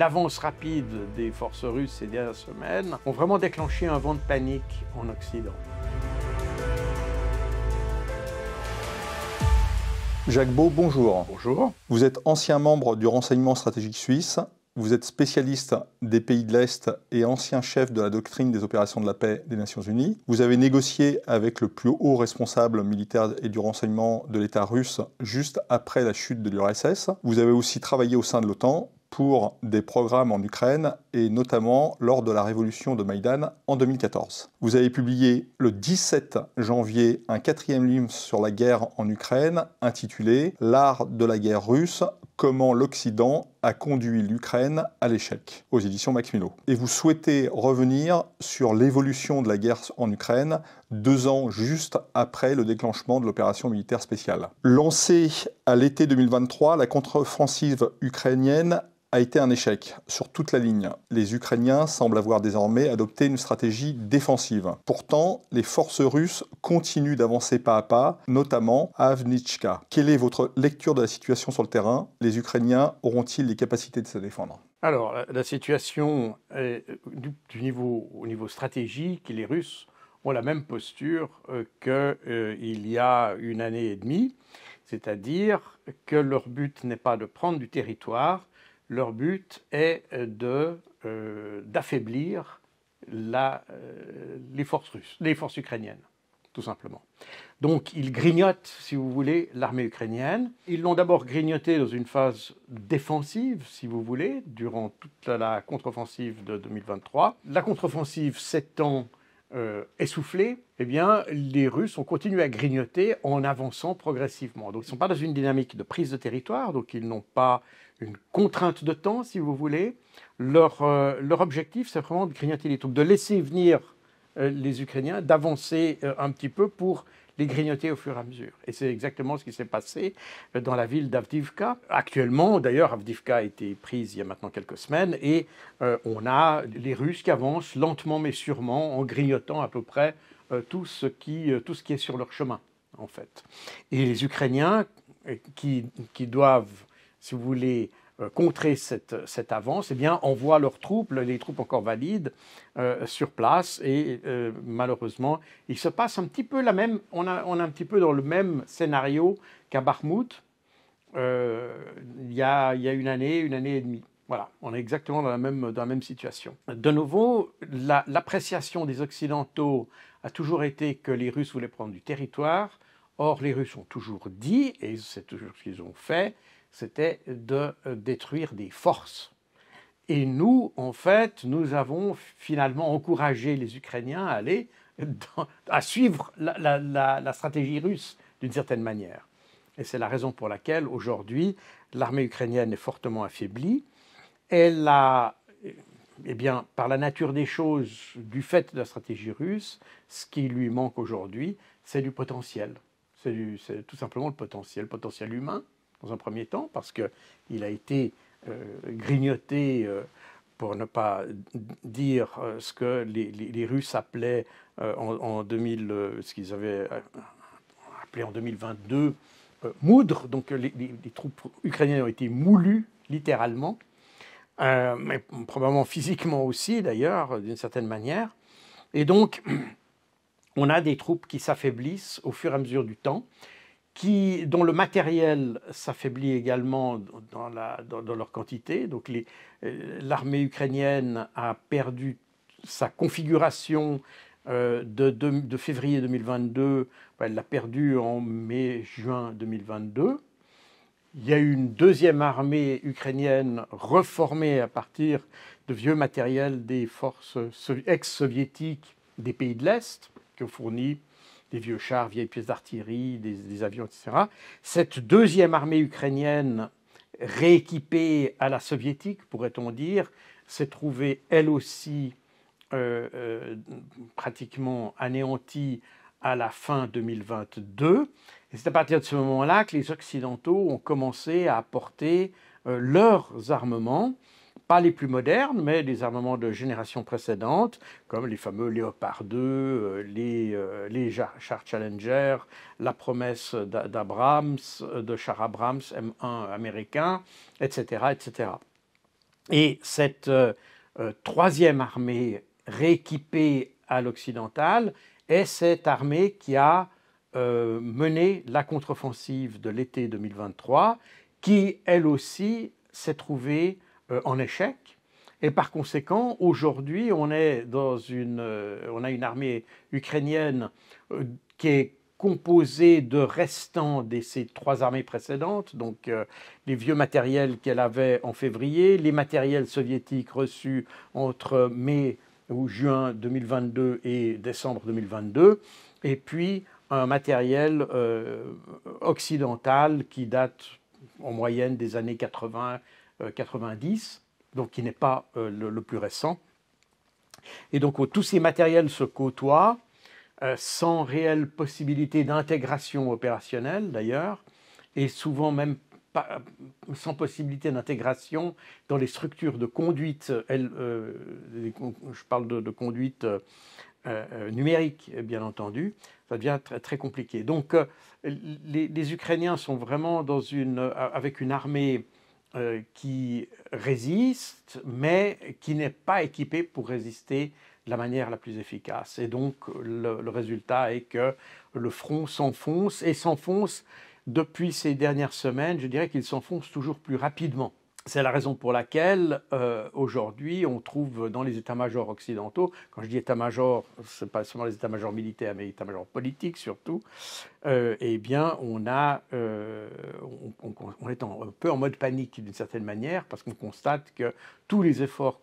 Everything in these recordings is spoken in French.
L'avance rapide des forces russes ces dernières semaines ont vraiment déclenché un vent de panique en Occident. Jacques Beau, bonjour. Bonjour. Vous êtes ancien membre du renseignement stratégique suisse, vous êtes spécialiste des pays de l'Est et ancien chef de la doctrine des opérations de la paix des Nations Unies. Vous avez négocié avec le plus haut responsable militaire et du renseignement de l'État russe juste après la chute de l'URSS. Vous avez aussi travaillé au sein de l'OTAN pour des programmes en Ukraine et notamment lors de la révolution de Maïdan en 2014. Vous avez publié le 17 janvier un quatrième livre sur la guerre en Ukraine intitulé L'art de la guerre russe, comment l'Occident a conduit l'Ukraine à l'échec, aux éditions Max Et vous souhaitez revenir sur l'évolution de la guerre en Ukraine deux ans juste après le déclenchement de l'opération militaire spéciale. Lancée à l'été 2023, la contre-offensive ukrainienne a été un échec sur toute la ligne. Les Ukrainiens semblent avoir désormais adopté une stratégie défensive. Pourtant, les forces russes continuent d'avancer pas à pas, notamment à Avnitchka. Quelle est votre lecture de la situation sur le terrain Les Ukrainiens auront-ils les capacités de se défendre Alors, la situation euh, du niveau, au niveau stratégique, les Russes ont la même posture euh, qu'il euh, y a une année et demie, c'est-à-dire que leur but n'est pas de prendre du territoire, leur but est euh, euh, d'affaiblir euh, les, forces russes, les forces ukrainiennes, tout simplement. Donc ils grignotent, si vous voulez, l'armée ukrainienne. Ils l'ont d'abord grignoté dans une phase défensive, si vous voulez, durant toute la contre-offensive de 2023. La contre-offensive s'étant essoufflée. eh bien, les Russes ont continué à grignoter en avançant progressivement. Donc, ils ne sont pas dans une dynamique de prise de territoire, donc ils n'ont pas une contrainte de temps, si vous voulez. Leur, euh, leur objectif, c'est vraiment de grignoter les troupes, de laisser venir euh, les Ukrainiens, d'avancer euh, un petit peu pour les grignoter au fur et à mesure. Et c'est exactement ce qui s'est passé dans la ville d'Avdivka. Actuellement, d'ailleurs, Avdivka a été prise il y a maintenant quelques semaines et on a les Russes qui avancent lentement mais sûrement en grignotant à peu près tout, ce qui, tout ce qui est sur leur chemin, en fait. Et les Ukrainiens qui doivent si vous voulez, euh, contrer cette, cette, avance, eh bien, voit leurs troupes, les troupes encore valides, euh, sur place. Et euh, malheureusement, il se passe un petit peu la même. On a, on a un petit peu dans le même scénario qu'à Bakhmout. Il y, a, y, a, une année, une année et demie. Voilà, on est exactement dans la même, dans la même situation. De nouveau, l'appréciation des Occidentaux a toujours été que les Russes voulaient prendre du territoire. Or, les Russes ont toujours dit, et c'est toujours ce qu'ils ont fait, c'était de euh, détruire des forces. Et nous, en fait, nous avons finalement encouragé les Ukrainiens à aller à suivre la, la stratégie russe d'une certaine manière. Et c'est la raison pour laquelle aujourd'hui l'armée ukrainienne est fortement affaiblie. Elle a, eh, eh bien, par la nature des choses, du fait de la stratégie russe, ce qui lui manque aujourd'hui, c'est du potentiel. C'est tout simplement le potentiel, le potentiel humain, dans un premier temps, parce qu'il a été euh, grignoté, euh, pour ne pas dire euh, ce que les, Russes appelaient en, 2000, ce qu'ils avaient appelé en 2022, moudre. Donc les, troupes ukrainiennes ont été moulues, littéralement, mais probablement physiquement aussi, d'ailleurs, d'une certaine manière. Et donc, on a des troupes qui s'affaiblissent au fur et à mesure du temps dont le matériel s'affaiblit également dans, leur quantité. Donc euh, l'armée ukrainienne a perdu sa configuration euh, de, février 2022, elle l'a perdue en mai-juin 2022. Il y a eu une deuxième armée ukrainienne reformée à partir de vieux matériels des forces ex-soviétiques des pays de l'Est que fournit des vieux chars, vieilles pièces d'artillerie, des, avions, etc. Cette deuxième armée ukrainienne, rééquipée à la soviétique, pourrait-on dire, s'est trouvée elle aussi euh, euh, pratiquement anéantie à la fin 2022. Et c'est à partir de ce moment-là que les Occidentaux ont commencé à apporter euh, leurs armements pas les plus modernes, mais des armements de générations précédentes, comme les fameux Léopard 2, euh, les, euh, les chars Challenger, la promesse d'Abrahams, euh, de char Abrams M1 américain, etc. etc. Et cette troisième armée rééquipée à l'occidental est cette armée qui a mené la contre-offensive de l'été 2023, qui elle aussi s'est trouvée euh, en échec. Et par conséquent, aujourd'hui, on, est dans euh, on a une armée ukrainienne euh, qui est composée de restants de ces trois armées précédentes, donc les vieux matériels qu'elle avait en février, les matériels soviétiques reçus entre mai ou juin 2022 et décembre 2022, et puis un matériel occidental qui date en moyenne des années 80 90, euh, donc qui n'est pas euh, le, plus récent. Et donc oh, tous ces matériels se côtoient, euh, sans réelle possibilité d'intégration opérationnelle d'ailleurs, et souvent même sans possibilité d'intégration dans les structures de conduite, je parle de, conduite numérique bien entendu, ça devient très, très compliqué. Donc les, les, Ukrainiens sont vraiment dans une, avec une armée euh, qui résiste, mais qui n'est pas équipé pour résister de la manière la plus efficace. Et donc le résultat est que le front s'enfonce et s'enfonce depuis ces dernières semaines, je dirais qu'il s'enfonce toujours plus rapidement. C'est la raison pour laquelle euh, aujourd'hui on trouve dans les états-majors occidentaux, quand je dis états-majors, n'est pas seulement les états-majors militaires, mais états-majors politiques surtout, euh, eh bien on euh, est un peu en mode panique d'une certaine manière parce qu'on constate que tous les efforts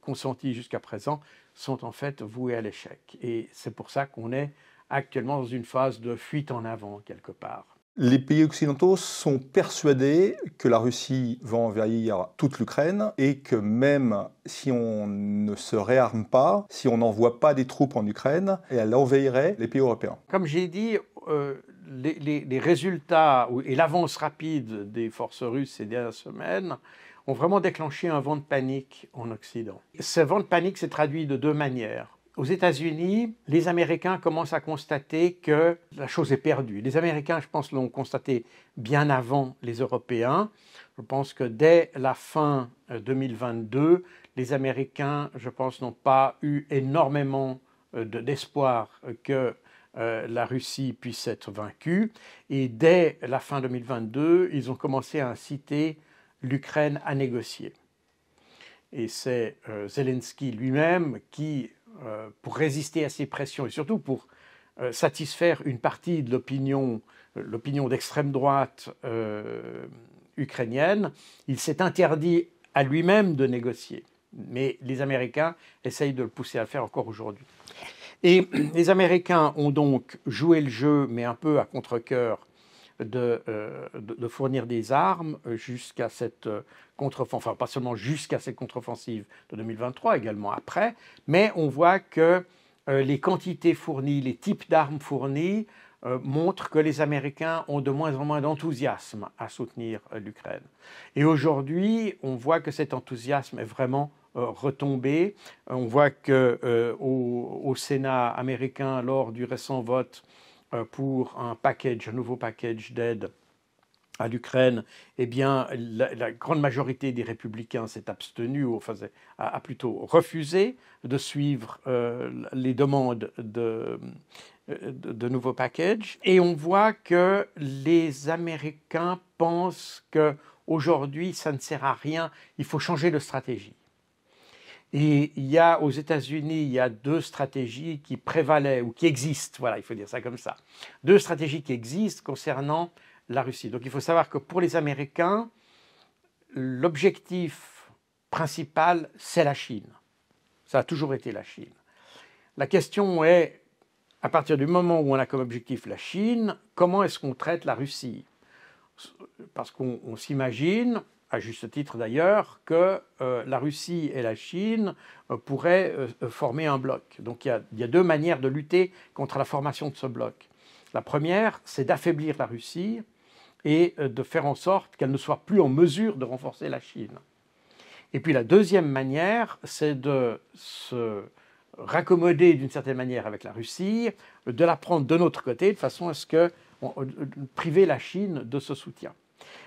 consentis jusqu'à présent sont en fait voués à l'échec. Et c'est pour ça qu'on est actuellement dans une phase de fuite en avant quelque part. Les pays occidentaux sont persuadés que la Russie va envahir toute l'Ukraine et que même si on ne se réarme pas, si on n'envoie pas des troupes en Ukraine, elle envahirait les pays européens. Comme j'ai dit, euh, les, les, résultats et l'avance rapide des forces russes ces dernières semaines ont vraiment déclenché un vent de panique en Occident. Ce vent de panique s'est traduit de deux manières. Aux États-Unis, les Américains commencent à constater que la chose est perdue. Les Américains, je pense, l'ont constaté bien avant les Européens. Je pense que dès la fin 2022, euh, les Américains, je pense, n'ont pas eu énormément euh, d'espoir que euh, la Russie puisse être vaincue. Et dès la fin 2022, ils ont commencé à inciter l'Ukraine à négocier. Et c'est Zelensky lui-même qui euh, pour résister à ces pressions et surtout pour euh, satisfaire une partie de l'opinion, euh, d'extrême droite ukrainienne, il s'est interdit à lui-même de négocier. Mais les Américains essayent de le pousser à faire encore aujourd'hui. Et les Américains ont donc joué le jeu, mais un peu à contre-coeur, euh, de, fournir des armes jusqu'à cette euh, contre-offensive, enfin pas seulement jusqu'à cette contre-offensive de 2023, également après, mais on voit que euh, les quantités fournies, les types d'armes fournies montrent que les Américains ont de moins en moins d'enthousiasme à soutenir l'Ukraine. Et aujourd'hui, on voit que cet enthousiasme est vraiment retombé. On voit qu'au Sénat américain, lors du récent vote euh, pour un package, un nouveau package d'aide à l'Ukraine, eh bien, la, grande majorité des républicains s'est abstenue, ou a, plutôt refusé de suivre euh, les demandes de, nouveaux packages. Et on voit que les Américains pensent qu'aujourd'hui, ça ne sert à rien, il faut changer de stratégie. Et il y a aux États-Unis, il y a deux stratégies qui prévalaient ou qui existent, voilà, il faut dire ça comme ça. Deux stratégies qui existent concernant la Russie. Donc il faut savoir que pour les Américains, l'objectif principal, c'est la Chine. Ça a toujours été la Chine. La question est, à partir du moment où on a comme objectif la Chine, comment est-ce qu'on traite la Russie Parce qu'on s'imagine, à juste titre d'ailleurs, que euh, la Russie et la Chine euh, pourraient euh, former un bloc. Donc il y, a, deux manières de lutter contre la formation de ce bloc. La première, c'est d'affaiblir la Russie et de faire en sorte qu'elle ne soit plus en mesure de renforcer la Chine. Et puis la deuxième manière, c'est de se raccommoder d'une certaine manière avec la Russie, de la prendre de notre côté, de façon à ce que on, priver la Chine de ce soutien.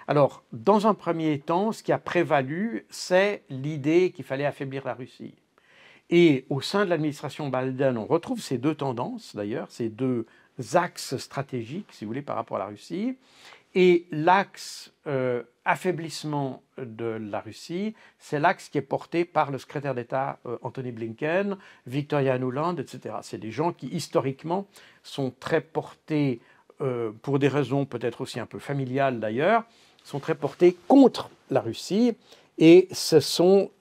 Alors, dans un premier temps, ce qui a prévalu, c'est l'idée qu'il fallait affaiblir la Russie. Et au sein de l'administration Biden, on retrouve ces deux tendances, d'ailleurs, ces deux axes stratégiques, si vous voulez, par rapport à la Russie. Et l'axe euh, affaiblissement de la Russie, c'est l'axe qui est porté par le secrétaire d'État euh, Anthony Blinken, Victoria Nuland, etc. C'est des gens qui, historiquement, sont très portés euh, pour des raisons peut-être aussi un peu familiales d'ailleurs, sont très portées contre la Russie. Et c'est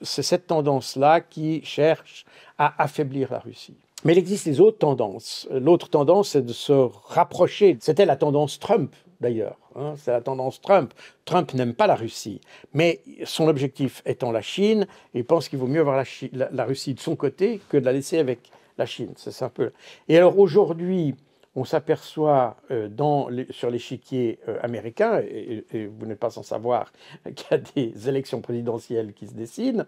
cette tendance-là qui cherche à affaiblir la Russie. Mais il existe des autres tendances. L'autre tendance, c'est de se rapprocher. C'était la tendance Trump, d'ailleurs. Hein. c'est la tendance Trump. Trump n'aime pas la Russie. Mais son objectif étant la Chine, il pense qu'il vaut mieux avoir la, la, Russie de son côté que de la laisser avec la Chine. C'est un peu. Et alors aujourd'hui, on s'aperçoit euh, sur l'échiquier euh, américain, et, vous n'êtes pas sans savoir qu'il y a des élections présidentielles qui se dessinent,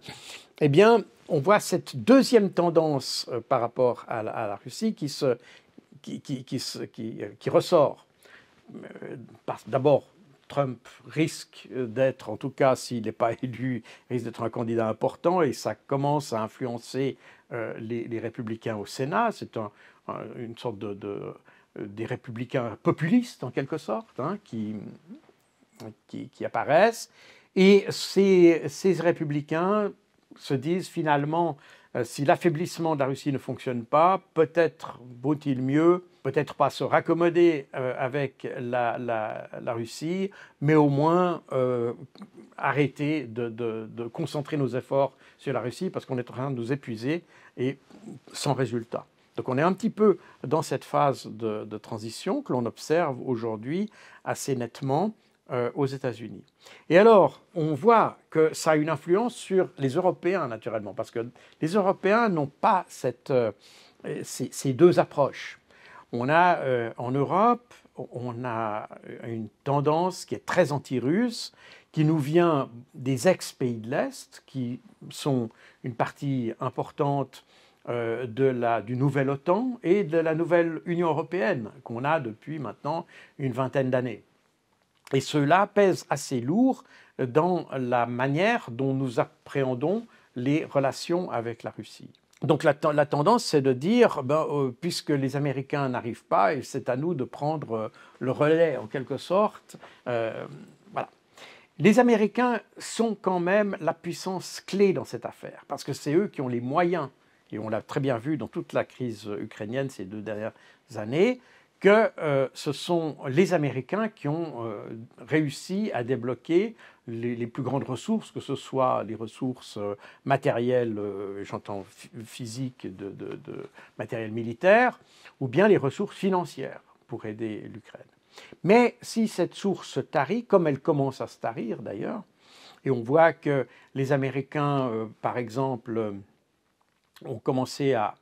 eh bien, on voit cette deuxième tendance euh, par rapport à la, Russie qui, ressort. D'abord, Trump risque d'être, en tout cas s'il n'est pas élu, risque d'être un candidat important et ça commence à influencer les, les, républicains au Sénat. C'est un, euh, une sorte de, euh, des républicains populistes en quelque sorte, hein, qui, apparaissent. Et ces, républicains se disent finalement, euh, si l'affaiblissement de la Russie ne fonctionne pas, peut-être vaut-il mieux, peut-être pas se raccommoder avec la, la, Russie, mais au moins arrêter de, de concentrer nos efforts sur la Russie parce qu'on est en train de nous épuiser et sans résultat. Donc on est un petit peu dans cette phase de, transition que l'on observe aujourd'hui assez nettement euh, aux États-Unis. Et alors, on voit que ça a une influence sur les Européens, naturellement, parce que les Européens n'ont pas euh, ces, deux approches. On a euh, en Europe, on a une tendance qui est très anti-russe, qui nous vient des ex-pays de l'Est, qui sont une partie importante euh, de la, du nouvel OTAN et de la nouvelle Union européenne qu'on a depuis maintenant une vingtaine d'années. Et cela pèse assez lourd dans la manière dont nous appréhendons les relations avec la Russie. Donc la, tendance, c'est de dire, ben, euh, puisque les Américains n'arrivent pas, c'est à nous de prendre euh, le relais en quelque sorte. voilà. Les Américains sont quand même la puissance clé dans cette affaire, parce que c'est eux qui ont les moyens et on l'a très bien vu dans toute la crise ukrainienne ces deux dernières années, que euh, ce sont les Américains qui ont euh, réussi à débloquer les, plus grandes ressources, que ce soit les ressources euh, matérielles, j'entends physiques, de, de, matériel militaire, ou bien les ressources financières pour aider l'Ukraine. Mais si cette source tarit, comme elle commence à se tarir d'ailleurs, et on voit que les Américains, par exemple, ont commencé à...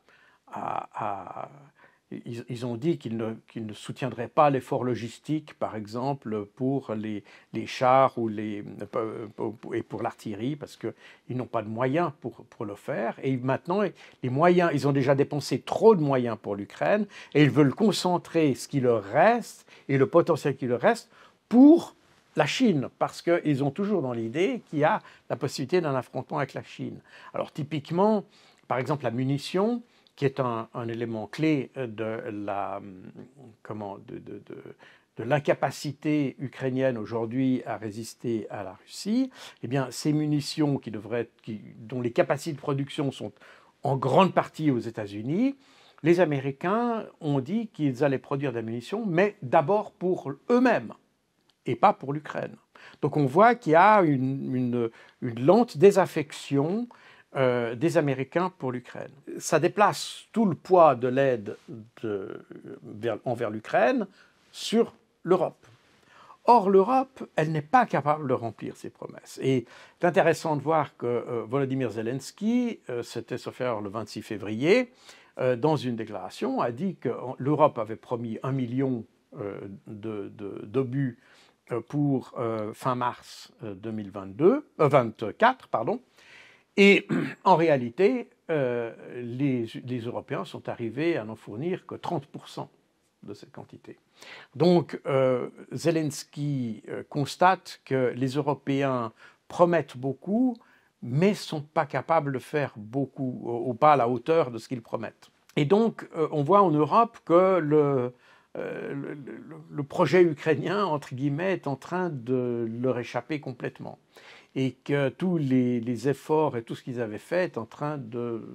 ils, ont dit qu'ils ne, soutiendraient pas l'effort logistique, par exemple, pour les, chars ou les, euh, et pour l'artillerie, parce qu'ils n'ont pas de moyens pour, pour, le faire. Et maintenant, les moyens, ils ont déjà dépensé trop de moyens pour l'Ukraine, et ils veulent concentrer ce qui leur reste et le potentiel qui leur reste pour la Chine, parce qu'ils ont toujours dans l'idée qu'il y a la possibilité d'un affrontement avec la Chine. Alors typiquement, par exemple, la munition, qui est un, élément clé euh, de la, hum, comment, de, l'incapacité ukrainienne aujourd'hui à résister à la Russie, eh bien, ces munitions qui devraient dont les capacités de production sont en grande partie aux États-Unis, les Américains ont dit qu'ils allaient produire des munitions, mais d'abord pour eux-mêmes et pas pour l'Ukraine. Donc on voit qu'il y a une lente désaffection euh, des Américains pour l'Ukraine. Ça déplace tout le poids de l'aide envers l'Ukraine sur l'Europe. Or, l'Europe, elle n'est pas capable de remplir ses promesses. Et c'est intéressant de voir que euh, Volodymyr Zelensky, c'était euh, ce faire le 26 février, dans une déclaration, a dit que l'Europe avait promis un million d'obus pour fin mars 2022, 24, pardon, et en réalité, euh, les, Européens sont arrivés à n'en fournir que 30% de cette quantité. Donc euh, Zelensky euh, constate que les Européens promettent beaucoup, mais sont pas capables de faire beaucoup, ou pas à la hauteur de ce qu'ils promettent. Et donc, on voit en Europe que le, le, projet ukrainien, entre guillemets, est en train de leur échapper complètement et que tous les, efforts et tout ce qu'ils avaient fait est en train de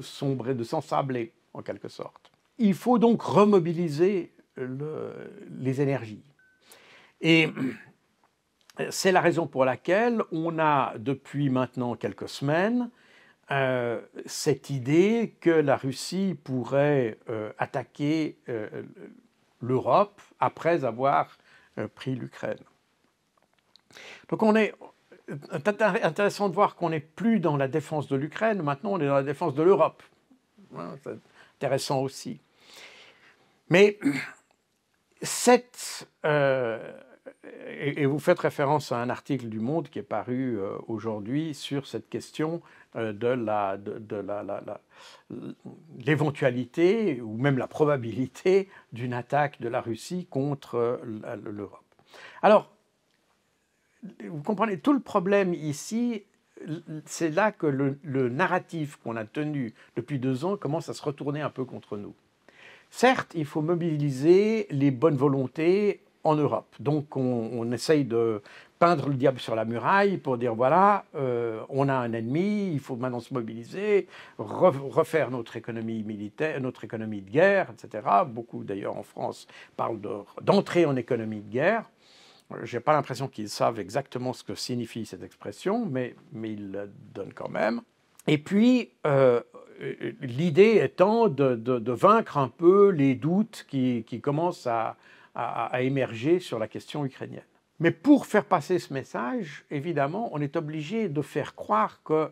sombrer, de s'ensabler en quelque sorte. Il faut donc remobiliser le, les énergies. Et c'est la raison pour laquelle on a depuis maintenant quelques semaines euh, cette idée que la Russie pourrait euh, attaquer euh, l'Europe après avoir pris l'Ukraine. Donc on est, c'est intéressant de voir qu'on n'est plus dans la défense de l'Ukraine, maintenant on est dans la défense de l'Europe. Hein, c'est intéressant aussi. Mais cette... Euh, et, vous faites référence à un article du Monde qui est paru euh, aujourd'hui sur cette question euh, de, la, de, la, l'éventualité ou même la probabilité d'une attaque de la Russie contre l'Europe. Alors, vous comprenez, tout le problème ici, c'est là que le, narratif qu'on a tenu depuis deux ans commence à se retourner un peu contre nous. Certes, il faut mobiliser les bonnes volontés en Europe. Donc on, essaye de peindre le diable sur la muraille pour dire voilà, euh, on a un ennemi, il faut maintenant se mobiliser, refaire notre économie militaire, notre économie de guerre, etc. Beaucoup d'ailleurs en France parlent d'entrée en économie de guerre. Je n'ai pas l'impression qu'ils savent exactement ce que signifie cette expression, mais, mais ils la donnent quand même. Et puis, euh, euh, l'idée étant de, de, vaincre un peu les doutes qui, qui commencent à, à, à, émerger sur la question ukrainienne. Mais pour faire passer ce message, évidemment, on est obligé de faire croire que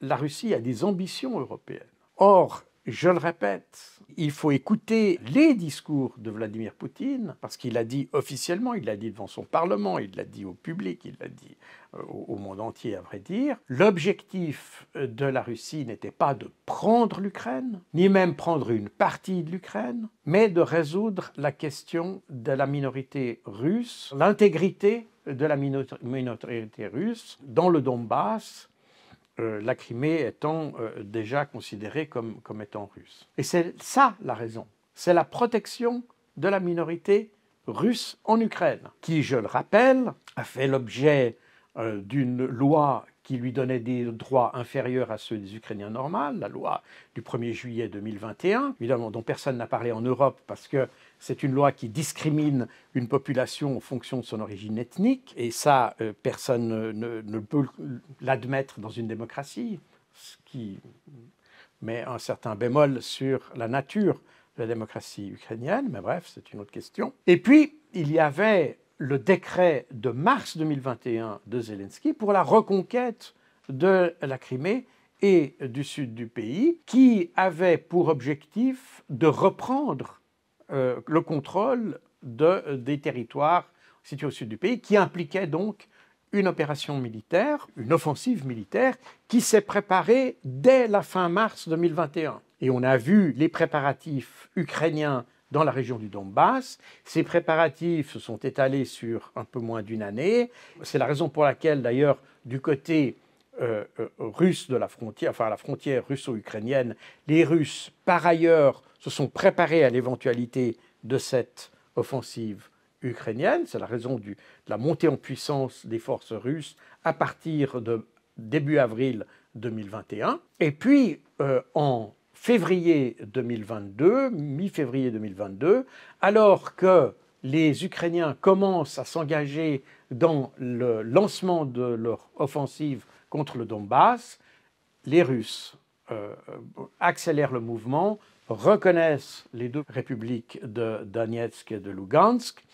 la Russie a des ambitions européennes. Or, je le répète, il faut écouter les discours de Vladimir Poutine, parce qu'il a dit officiellement, il l'a dit devant son Parlement, il l'a dit au public, il l'a dit euh, au monde entier à vrai dire. L'objectif de la Russie n'était pas de prendre l'Ukraine, ni même prendre une partie de l'Ukraine, mais de résoudre la question de la minorité russe, l'intégrité de la minorité russe dans le Donbass euh, la Crimée étant euh, déjà considérée comme, étant russe. Et c'est ça la raison. C'est la protection de la minorité russe en Ukraine, qui, je le rappelle, a fait l'objet euh, d'une loi qui lui donnait des droits inférieurs à ceux des Ukrainiens normaux, la loi du 1er juillet 2021, évidemment dont personne n'a parlé en Europe parce que c'est une loi qui discrimine une population en fonction de son origine ethnique, et ça, euh, personne ne, ne peut l'admettre dans une démocratie, ce qui met un certain bémol sur la nature de la démocratie ukrainienne, mais bref, c'est une autre question. Et puis, il y avait le décret de mars 2021 de Zelensky pour la reconquête de la Crimée et du sud du pays, qui avait pour objectif de reprendre euh, le contrôle de, des territoires situés au sud du pays, qui impliquait donc une opération militaire, une offensive militaire, qui s'est préparée dès la fin mars 2021. Et on a vu les préparatifs ukrainiens dans la région du Donbass. Ces préparatifs se sont étalés sur un peu moins d'une année. C'est la raison pour laquelle, d'ailleurs, du côté euh, euh, russe de la frontière, enfin la frontière russo-ukrainienne. Les Russes, par ailleurs, se sont préparés à l'éventualité de cette offensive ukrainienne. C'est la raison de la montée en puissance des forces russes à partir de début avril 2021. Et puis, euh, en février 2022, mi-février 2022, alors que les Ukrainiens commencent à s'engager dans le lancement de leur offensive contre le Donbass, les Russes euh, euh, accélèrent le mouvement, reconnaissent les deux républiques de Donetsk et de Lugansk,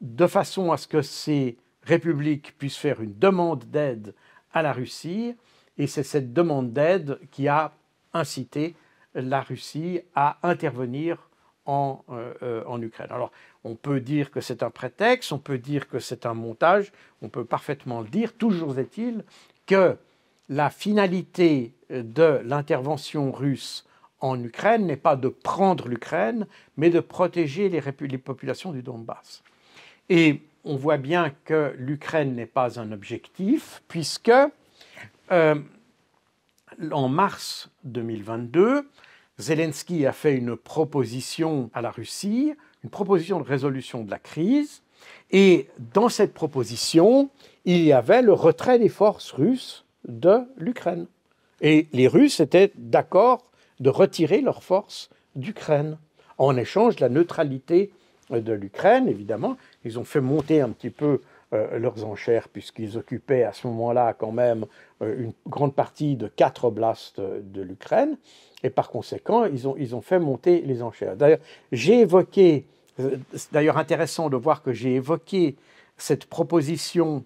de façon à ce que ces républiques puissent faire une demande d'aide à la Russie, et c'est cette demande d'aide qui a incité la Russie à intervenir en, euh, en Ukraine. Alors, on peut dire que c'est un prétexte, on peut dire que c'est un montage, on peut parfaitement le dire. Toujours est-il que la finalité euh, de l'intervention russe en Ukraine n'est pas de prendre l'Ukraine, mais de protéger les, populations du Donbass. Et on voit bien que l'Ukraine n'est pas un objectif, puisque euh, en mars 2022, Zelensky a fait une proposition à la Russie, une proposition de résolution de la crise, et dans cette proposition, il y avait le retrait des forces russes de l'Ukraine. Et les Russes étaient d'accord de retirer leurs forces d'Ukraine en échange de la neutralité de l'Ukraine, évidemment. Ils ont fait monter un petit peu euh, leurs enchères puisqu'ils occupaient à ce moment-là quand même euh, une grande partie de quatre oblasts de l'Ukraine. Et par conséquent, ils ont fait monter les enchères. D'ailleurs, j'ai évoqué euh, c'est d'ailleurs intéressant de voir que j'ai évoqué cette proposition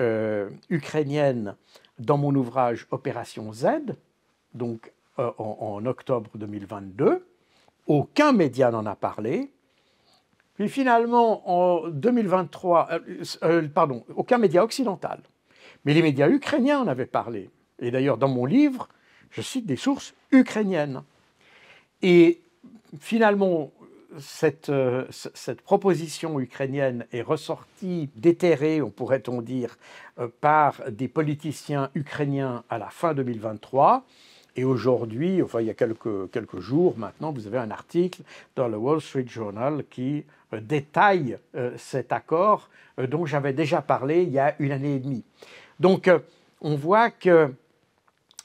euh, ukrainienne dans mon ouvrage Opération Z, donc euh, en, octobre 2022. Aucun média n'en a parlé. Puis finalement, en 2023, pardon, aucun média occidental. Mais les médias ukrainiens en avaient parlé. Et d'ailleurs, dans mon livre, je cite des sources ukrainiennes. Et finalement, euh, cette, proposition ukrainienne est ressortie déterrée, on pourrait-on dire, euh, par des politiciens ukrainiens à la fin 2023. Et aujourd'hui, enfin il y a quelques, jours maintenant, vous avez un article dans le Wall Street Journal qui euh, détaille cet accord dont j'avais déjà parlé il y a une année et demie. Donc on voit que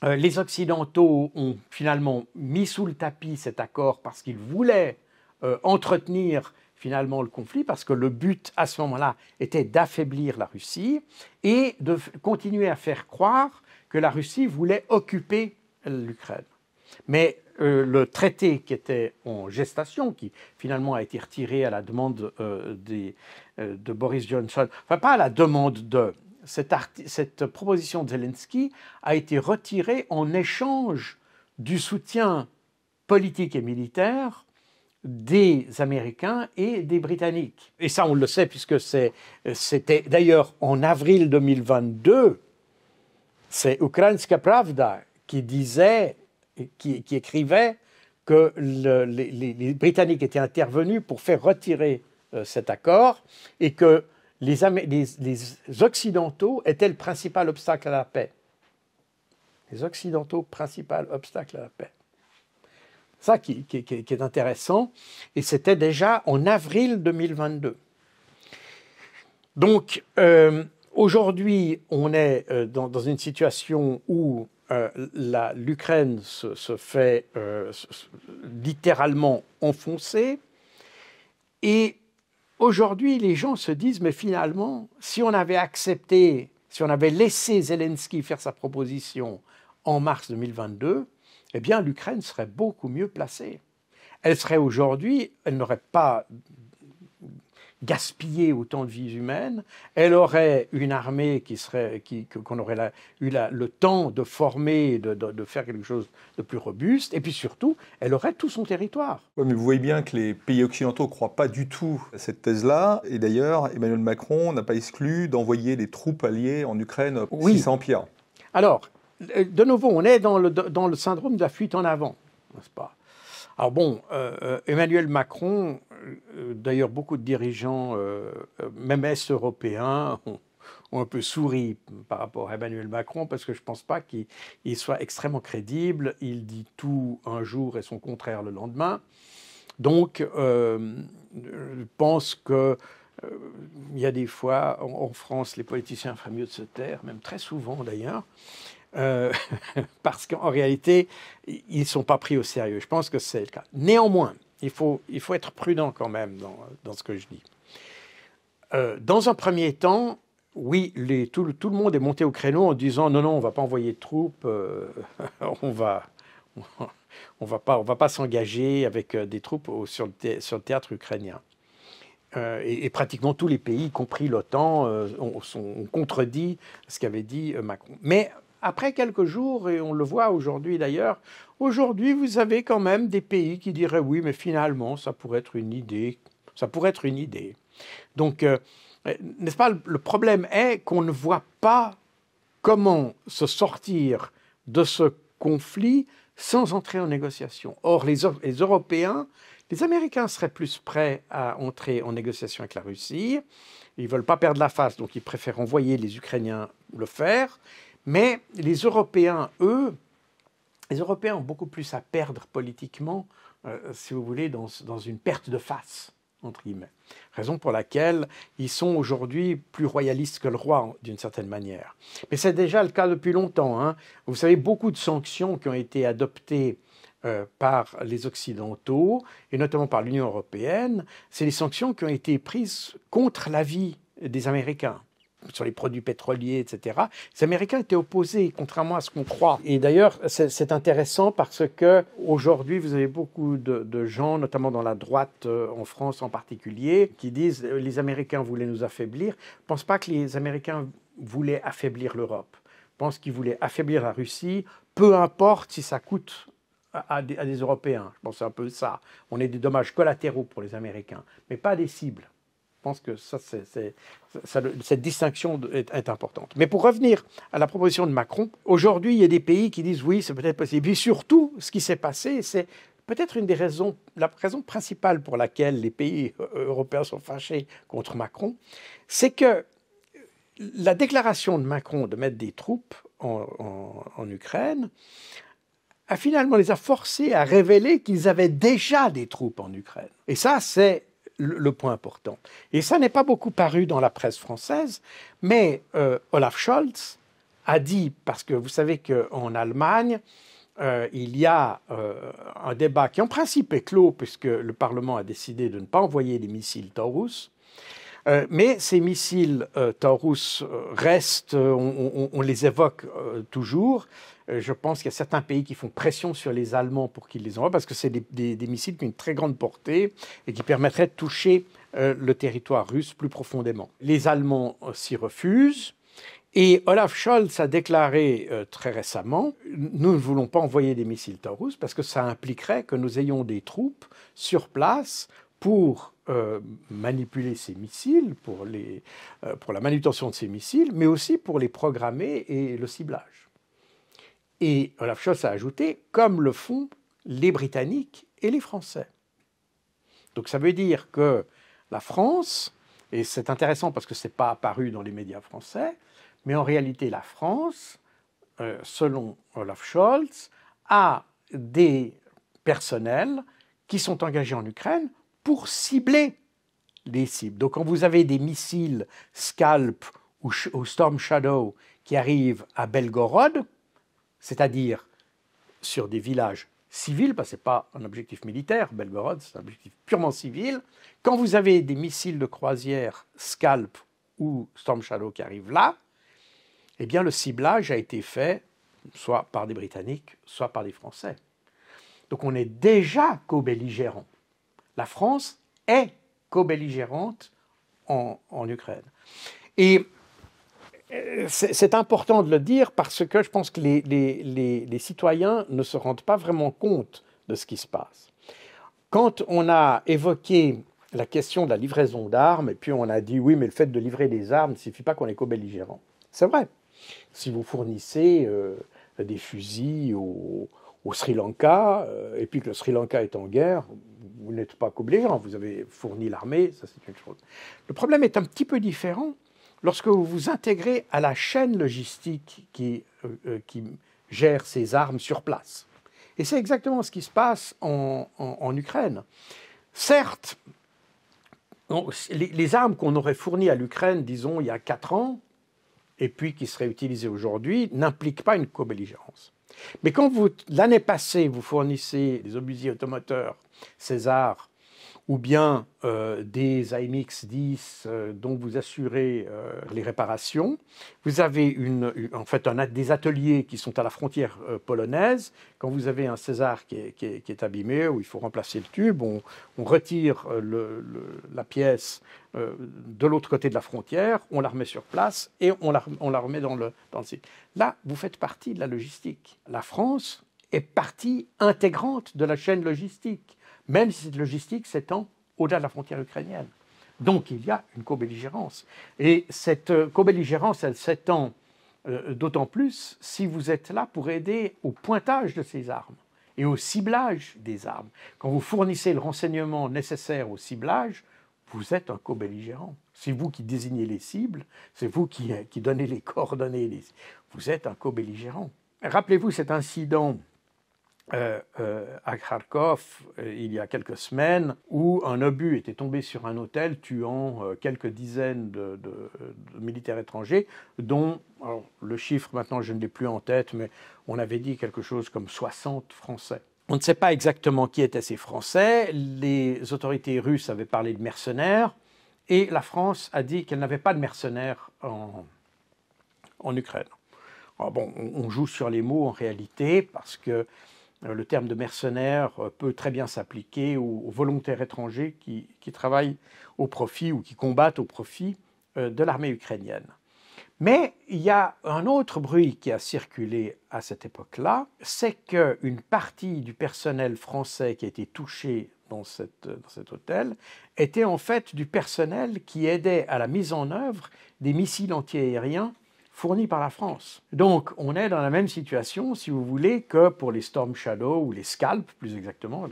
les Occidentaux ont finalement mis sous le tapis cet accord parce qu'ils voulaient euh, entretenir finalement le conflit, parce que le but à ce moment-là était d'affaiblir la Russie et de continuer à faire croire que la Russie voulait occuper l'Ukraine. Mais euh, le traité qui était en gestation, qui finalement a été retiré à la demande euh, de Boris Johnson, enfin pas à la demande de, cette, cette proposition de Zelensky a été retirée en échange du soutien politique et militaire des Américains et des Britanniques. Et ça, on le sait, puisque c'était d'ailleurs en avril 2022, c'est Ukrainska Pravda qui disait, qui, écrivait que les, Britanniques étaient intervenus pour faire retirer euh, cet accord et que les, Occidentaux étaient le principal obstacle à la paix. Les Occidentaux, principal obstacle à la paix. Ça qui, est intéressant. Et c'était déjà en avril 2022. Donc, euh, aujourd'hui, on est euh, dans, une situation où euh, l'Ukraine se, fait littéralement enfoncer. Et aujourd'hui, les gens se disent, mais finalement, si on avait accepté, si on avait laissé Zelensky faire sa proposition en mars 2022, eh bien l'Ukraine serait beaucoup mieux placée. Elle serait aujourd'hui, elle n'aurait pas gaspillé autant de vies humaines, elle aurait une armée qui serait, qui, qu'on aurait eu le temps de former, de, faire quelque chose de plus robuste, et puis surtout, elle aurait tout son territoire. Oui, mais vous voyez bien que les pays occidentaux ne croient pas du tout à cette thèse-là, et d'ailleurs, Emmanuel Macron n'a pas exclu d'envoyer des troupes alliées en Ukraine oui. si ça Alors, euh, de nouveau, on est dans le, syndrome de la fuite en avant, n'est-ce pas alors bon, euh, euh, Emmanuel Macron, d'ailleurs beaucoup de dirigeants, même est-européens, ont, un peu souri par rapport à Emmanuel Macron parce que je ne pense pas qu'il soit extrêmement crédible. Il dit tout un jour et son contraire le lendemain. Donc, je pense que il y a des fois, en, France, les politiciens feraient mieux de se taire, même très souvent d'ailleurs. Euh, parce qu'en réalité, ils ne sont pas pris au sérieux. Je pense que c'est le cas. Néanmoins, il faut, il faut être prudent quand même dans, dans ce que je dis. Euh, dans un premier temps, oui, les, tout, le monde est monté au créneau en disant non, non, on ne va pas envoyer de troupes, euh, on va. On ne va pas, on va pas s'engager avec des troupes sur, le sur, le théâtre ukrainien. et, pratiquement tous les pays, y compris l'OTAN, ont, contredit ce qu'avait dit Macron. Mais après quelques jours, et on le voit aujourd'hui d'ailleurs, aujourd'hui vous avez quand même des pays qui diraient oui, mais finalement ça pourrait être une idée, ça pourrait être une idée. Donc, euh, n'est-ce pas, le problème est qu'on ne voit pas comment se sortir de ce conflit sans entrer en négociation. Or, les, les Européens, les Américains seraient plus prêts à entrer en négociation avec la Russie. Ils ne veulent pas perdre la face, donc ils préfèrent envoyer les Ukrainiens le faire. Mais les Européens, eux, les Européens ont beaucoup plus à perdre politiquement, euh, si vous voulez, dans, une perte de face, entre guillemets. Raison pour laquelle ils sont aujourd'hui plus royalistes que le roi, d'une certaine manière. Mais c'est déjà le cas depuis longtemps. Hein. Vous savez, beaucoup de sanctions qui ont été adoptées euh, par les Occidentaux, et notamment par l'Union européenne, c'est les sanctions qui ont été prises contre l'avis des Américains sur les produits pétroliers, etc. Les Américains étaient opposés, contrairement à ce qu'on croit. Et d'ailleurs, c'est intéressant parce que aujourd'hui, vous avez beaucoup de, gens, notamment dans la droite euh, en France en particulier, qui disent euh, les Américains voulaient nous affaiblir. Je pense pas que les Américains voulaient affaiblir l'Europe. Je pense qu'ils voulaient affaiblir la Russie, peu importe si ça coûte à des, Européens. Je pense un peu ça. On est des dommages collatéraux pour les Américains, mais pas des cibles pense que ça, c'est cette distinction est, importante. Mais pour revenir à la proposition de Macron, aujourd'hui, il y a des pays qui disent oui, c'est peut-être possible. Et surtout, ce qui s'est passé, c'est peut-être une des raisons, la raison principale pour laquelle les pays euh, européens sont fâchés contre Macron, c'est que la déclaration de Macron de mettre des troupes en, en, en Ukraine a finalement les a forcés à révéler qu'ils avaient déjà des troupes en Ukraine. Et ça, c'est le point important. Et ça n'est pas beaucoup paru dans la presse française, mais euh, Olaf Scholz a dit, parce que vous savez qu'en Allemagne, euh, il y a euh, un débat qui en principe est clos, puisque le Parlement a décidé de ne pas envoyer les missiles Taurus. mais ces missiles Taurus restent, on les évoque toujours, euh, je pense qu'il y a certains pays qui font pression sur les Allemands pour qu'ils les envoient, parce que c'est des, missiles qui une très grande portée et qui permettraient de toucher euh, le territoire russe plus profondément. Les Allemands euh, s'y refusent. Et Olaf Scholz a déclaré très récemment Nous ne voulons pas envoyer des missiles Taurus parce que ça impliquerait que nous ayons des troupes sur place pour manipuler ces missiles, pour la manutention de ces missiles, mais aussi pour les programmer et le ciblage. Et Olaf Scholz a ajouté, comme le font les Britanniques et les Français. Donc ça veut dire que la France, et c'est intéressant parce que ce n'est pas apparu dans les médias français, mais en réalité la France, euh, selon Olaf Scholz, a des personnels qui sont engagés en Ukraine pour cibler les cibles. Donc quand vous avez des missiles Scalp ou Storm Shadow qui arrivent à Belgorod, c'est-à-dire sur des villages civils, parce que ce n'est pas un objectif militaire, Belgorod, c'est un objectif purement civil, quand vous avez des missiles de croisière Scalp ou Storm Shadow qui arrivent là, eh bien le ciblage a été fait soit par des Britanniques, soit par des Français. Donc on est déjà co-belligérant. La France est co-belligérante en, en Ukraine. Euh, c'est important de le dire parce que je pense que les, citoyens ne se rendent pas vraiment compte de ce qui se passe. Quand on a évoqué la question de la livraison d'armes, et puis on a dit oui, mais le fait de livrer des armes ne suffit pas qu'on est co-belligérant. C'est vrai. Si vous fournissez euh, des fusils au, Sri Lanka, euh, et puis que le Sri Lanka est en guerre, vous n'êtes pas co vous avez fourni l'armée, ça c'est une chose. Le problème est un petit peu différent lorsque vous vous intégrez à la chaîne logistique euh, euh, qui, gère ces armes sur place. Et c'est exactement ce qui se passe en, Ukraine. Certes, les, armes qu'on aurait fournies à l'Ukraine, disons, il y a quatre ans, et puis qui seraient utilisées aujourd'hui, n'impliquent pas une co-belligérance. Mais quand l'année passée, vous fournissez des obusiers automoteurs César ou bien euh, des AMX 10 euh, dont vous assurez euh, les réparations. Vous avez en fait des ateliers qui sont à la frontière polonaise. Quand vous avez un César qui est, abîmé, où il faut remplacer le tube, on, retire la pièce de l'autre côté de la frontière, on la remet sur place et on la, on la remet dans le, dans le site. Là, vous faites partie de la logistique. La France est partie intégrante de la chaîne logistique même si cette logistique s'étend au-delà de la frontière ukrainienne. Donc il y a une co-belligérance. Et cette euh, co-belligérance, elle s'étend euh, d'autant plus si vous êtes là pour aider au pointage de ces armes et au ciblage des armes. Quand vous fournissez le renseignement nécessaire au ciblage, vous êtes un co-belligérant. C'est vous qui désignez les cibles, c'est vous qui, euh, donnez les coordonnées. Vous êtes un co-belligérant. Rappelez-vous cet incident euh, euh, à Kharkov euh, il y a quelques semaines où un obus était tombé sur un hôtel tuant quelques dizaines de, militaires étrangers, dont le chiffre maintenant je ne l'ai plus en tête, mais on avait dit quelque chose comme 60 Français. On ne sait pas exactement qui étaient ces Français. Les autorités russes avaient parlé de mercenaires et la France a dit qu'elle n'avait pas de mercenaires en, en Ukraine. Ah bon, on joue sur les mots en réalité parce que euh, le terme de mercenaire euh, peut très bien s'appliquer aux, volontaires étrangers qui, travaillent au profit ou qui combattent au profit euh, de l'armée ukrainienne. Mais il y a un autre bruit qui a circulé à cette époque-là, c'est qu'une partie du personnel français qui a été touché dans, dans cet hôtel était en fait du personnel qui aidait à la mise en œuvre des missiles antiaériens fourni par la France. Donc on est dans la même situation, si vous voulez, que pour les Storm Shadow ou les Scalp, plus exactement,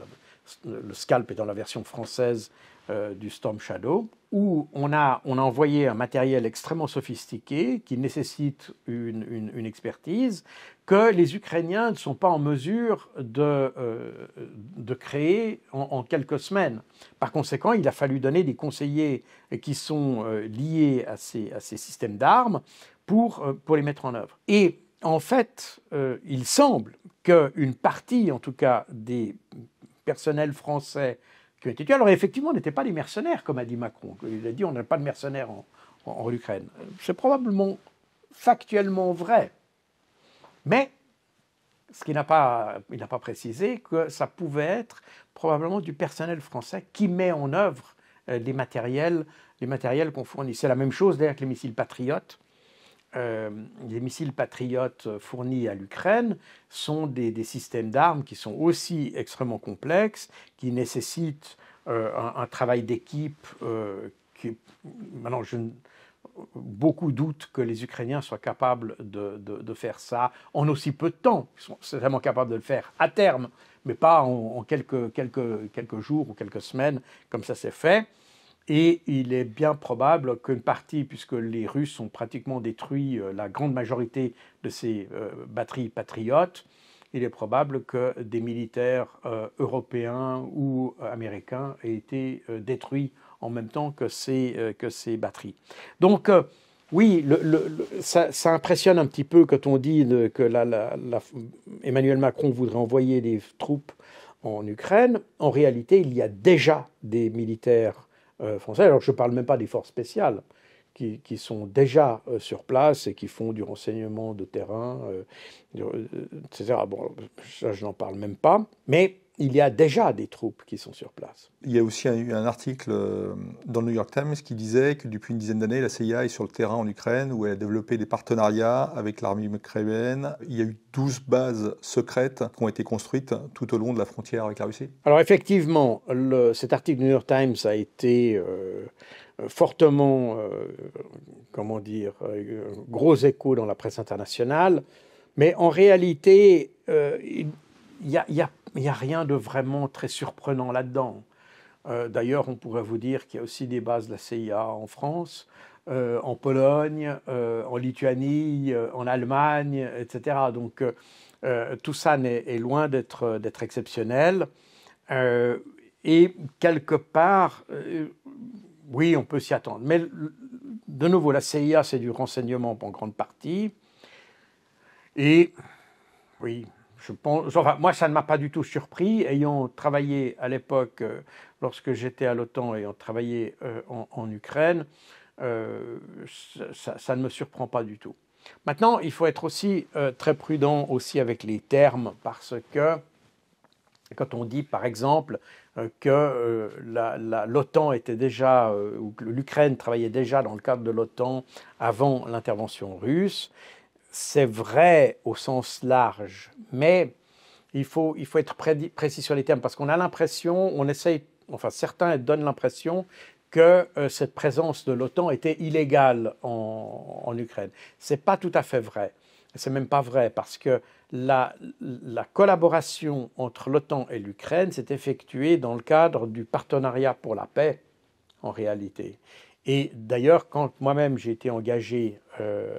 le Scalp est dans la version française euh, du Storm Shadow, où on a, envoyé un matériel extrêmement sophistiqué qui nécessite une, expertise que les Ukrainiens ne sont pas en mesure de, euh, créer en, quelques semaines. Par conséquent, il a fallu donner des conseillers qui sont euh, liés à ces systèmes d'armes pour, euh, pour les mettre en œuvre. Et en fait, euh, il semble qu'une partie, en tout cas, des personnels français qui ont été tués, alors effectivement, n'étaient pas des mercenaires, comme a dit Macron. Il a dit on n'a pas de mercenaires en, en, Ukraine. C'est probablement factuellement vrai. Mais ce qu'il n'a pas, pas précisé, que ça pouvait être probablement du personnel français qui met en œuvre euh, les matériels, les matériels qu'on fournit. C'est la même chose d'ailleurs que les missiles patriotes euh, les missiles patriotes fournis à l'Ukraine sont des, systèmes d'armes qui sont aussi extrêmement complexes, qui nécessitent euh, un, travail d'équipe euh, qui, maintenant, je beaucoup doute que les Ukrainiens soient capables de, faire ça en aussi peu de temps. Ils sont certainement capables de le faire à terme, mais pas en, quelques, quelques jours ou quelques semaines, comme ça s'est fait. Et il est bien probable qu'une partie, puisque les Russes ont pratiquement détruit euh, la grande majorité de ces euh, batteries patriotes, il est probable que des militaires euh, européens ou américains aient été détruits en même temps que ces, batteries. Donc, oui, ça, impressionne un petit peu quand on dit que Emmanuel Macron voudrait envoyer des troupes en Ukraine. En réalité, il y a déjà des militaires euh, français alors je ne parle même pas des forces spéciales qui, sont déjà euh, sur place et qui font du renseignement de terrain, euh, etc. Bon, ça, je n'en parle même pas. Mais il y a déjà des troupes qui sont sur place. Il y a aussi eu un, article euh, dans le New York Times qui disait que depuis une dizaine d'années, la CIA est sur le terrain en Ukraine où elle a développé des partenariats avec l'armée ukrainienne. Il y a eu 12 bases secrètes qui ont été construites tout au long de la frontière avec la Russie. Alors effectivement, cet article du New York Times a été euh, fortement, euh, comment dire, gros écho dans la presse internationale. Mais en réalité, il a, y a il n'y a rien de vraiment très surprenant là-dedans. Euh, d'ailleurs, on pourrait vous dire qu'il y a aussi des bases de la CIA en France, euh, en Pologne, euh, en Lituanie, en Allemagne, etc. Donc tout ça est, est loin d'être exceptionnel. et quelque part, oui, on peut s'y attendre. Mais de nouveau, la CIA, c'est du renseignement en grande partie. Et oui, pense, moi, ça ne m'a pas du tout surpris, ayant travaillé à l'époque, euh, lorsque j'étais à l'OTAN, ayant travaillé euh, en, Ukraine, euh, ça, ne me surprend pas du tout. Maintenant, il faut être aussi très prudent aussi avec les termes, parce que quand on dit, par exemple, que l'OTAN était déjà, ou que l'Ukraine travaillait déjà dans le cadre de l'OTAN avant l'intervention russe, c'est vrai au sens large, mais il faut, il faut être précis sur les termes parce qu'on a l'impression, on essaye, enfin certains donnent l'impression que euh, cette présence de l'OTAN était illégale en, Ukraine. Ce n'est pas tout à fait vrai. C'est même pas vrai parce que la, collaboration entre l'OTAN et l'Ukraine s'est effectuée dans le cadre du partenariat pour la paix, en réalité. Et d'ailleurs, quand moi-même j'ai été engagé euh,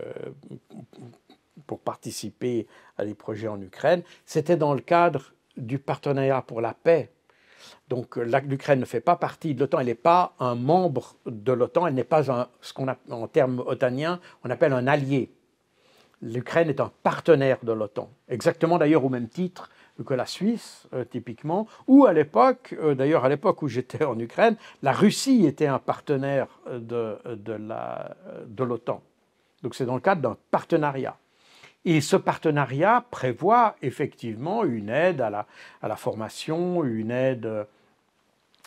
pour participer à des projets en Ukraine. C'était dans le cadre du partenariat pour la paix. Donc euh, l'Ukraine ne fait pas partie de l'OTAN, elle n'est pas un membre de l'OTAN, elle n'est pas ce qu'on a, en termes otaniens, on appelle un allié. L'Ukraine est un partenaire de l'OTAN, exactement d'ailleurs au même titre que la Suisse, euh, typiquement, ou à l'époque, euh, d'ailleurs à l'époque où j'étais en Ukraine, la Russie était un partenaire de, de l'OTAN. De Donc c'est dans le cadre d'un partenariat. Et ce partenariat prévoit effectivement une aide à la, formation, une aide euh,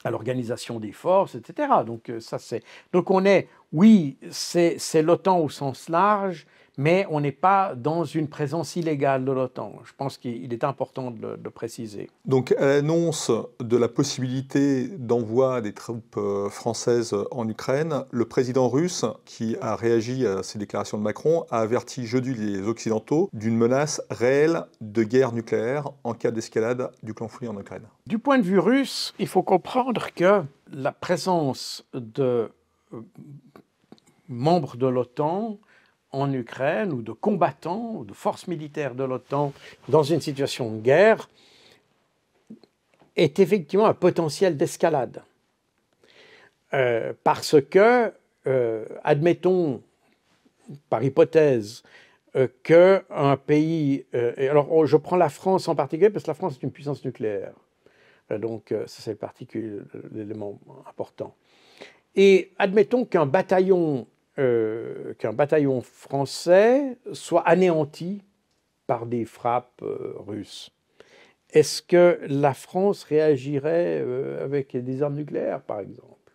à l'organisation des forces, etc. Donc euh, ça c'est. Donc on est, oui, c'est l'OTAN au sens large, mais on n'est pas dans une présence illégale de l'OTAN. Je pense qu'il est important de le préciser. Donc à l'annonce de la possibilité d'envoi des troupes euh, françaises en Ukraine, le président russe, qui a réagi à ces déclarations de Macron, a averti jeudi les Occidentaux d'une menace réelle de guerre nucléaire en cas d'escalade du conflit en Ukraine. Du point de vue russe, il faut comprendre que la présence de euh, membres de l'OTAN en Ukraine ou de combattants ou de forces militaires de l'OTAN dans une situation de guerre est effectivement un potentiel d'escalade. Euh, parce que, euh, admettons par hypothèse, euh, qu'un pays... Euh, alors oh, je prends la France en particulier parce que la France est une puissance nucléaire. donc ça c'est l'élément important. Et admettons qu'un bataillon euh, qu'un bataillon français soit anéanti par des frappes euh, russes. Est-ce que la France réagirait euh, avec des armes nucléaires, par exemple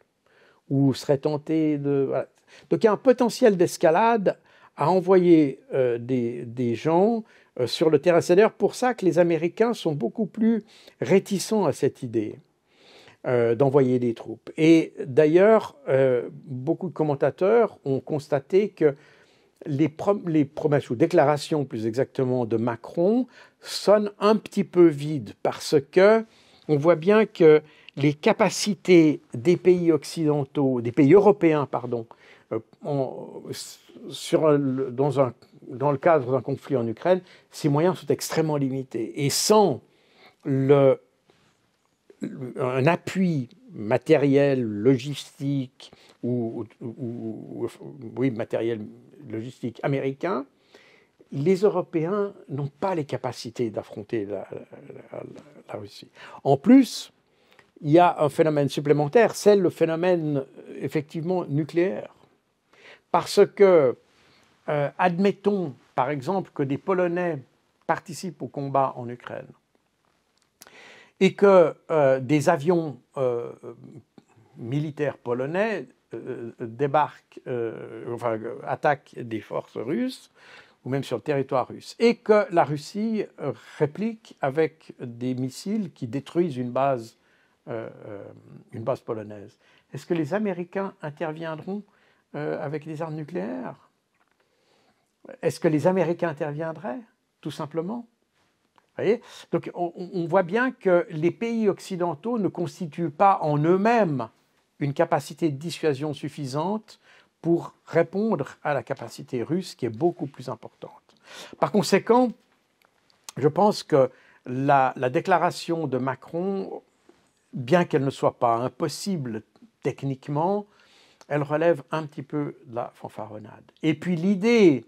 Ou serait tentée de... Donc il y a un potentiel d'escalade à envoyer des, des, gens sur le terrain. C'est d'ailleurs pour ça que les Américains sont beaucoup plus réticents à cette idée. Euh, d'envoyer des troupes. Et d'ailleurs, euh, beaucoup de commentateurs ont constaté que les, promesses ou déclarations plus exactement de Macron sonnent un petit peu vides parce que on voit bien que les capacités des pays occidentaux, des pays européens, pardon, euh, dans le cadre d'un conflit en Ukraine, ces moyens sont extrêmement limités. Et sans le un appui matériel, logistique, ou, oui, matériel logistique américain, les Européens n'ont pas les capacités d'affronter la, Russie. En plus, il y a un phénomène supplémentaire, c'est le phénomène effectivement nucléaire. Parce que, euh, admettons par exemple que des Polonais participent au combat en Ukraine et que euh, des avions euh, militaires polonais euh, débarquent, enfin, attaquent des forces russes, ou même sur le territoire russe, et que la Russie réplique avec des missiles qui détruisent une base, une base polonaise. Est-ce que les Américains interviendront avec des armes nucléaires Est-ce que les Américains interviendraient, tout simplement donc on, voit bien que les pays occidentaux ne constituent pas en eux-mêmes une capacité de dissuasion suffisante pour répondre à la capacité russe qui est beaucoup plus importante. Par conséquent, je pense que la, la déclaration de Macron, bien qu'elle ne soit pas impossible techniquement, elle relève un petit peu de la fanfaronnade. Et puis l'idée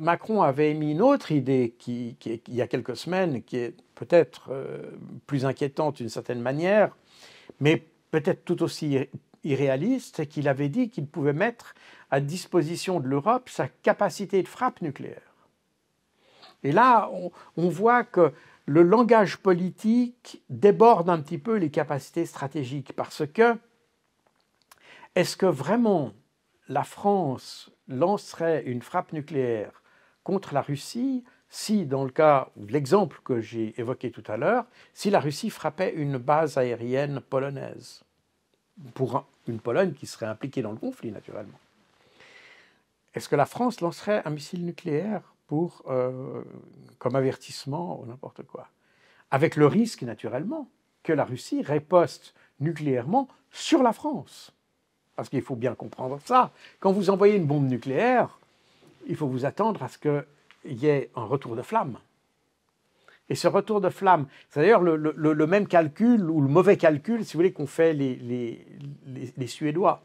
Macron avait émis une autre idée qui, il y a quelques semaines, qui est peut-être euh, plus inquiétante d'une certaine manière, mais peut-être tout aussi irréaliste, c'est qu'il avait dit qu'il pouvait mettre à disposition de l'Europe sa capacité de frappe nucléaire. Et là, on voit que le langage politique déborde un petit peu les capacités stratégiques, parce que est-ce que vraiment la France lancerait une frappe nucléaire contre la Russie si, dans le cas, l'exemple que j'ai évoqué tout à l'heure, si la Russie frappait une base aérienne polonaise, pour une Pologne qui serait impliquée dans le conflit, naturellement. Est-ce que la France lancerait un missile nucléaire euh, comme avertissement ou n'importe quoi Avec le risque, naturellement, que la Russie riposte nucléairement sur la France. Parce qu'il faut bien comprendre ça. Quand vous envoyez une bombe nucléaire, il faut vous attendre à ce qu'il y ait un retour de flamme. Et ce retour de flamme, c'est d'ailleurs le, même calcul ou le mauvais calcul, si vous voulez, qu'ont fait les, Suédois.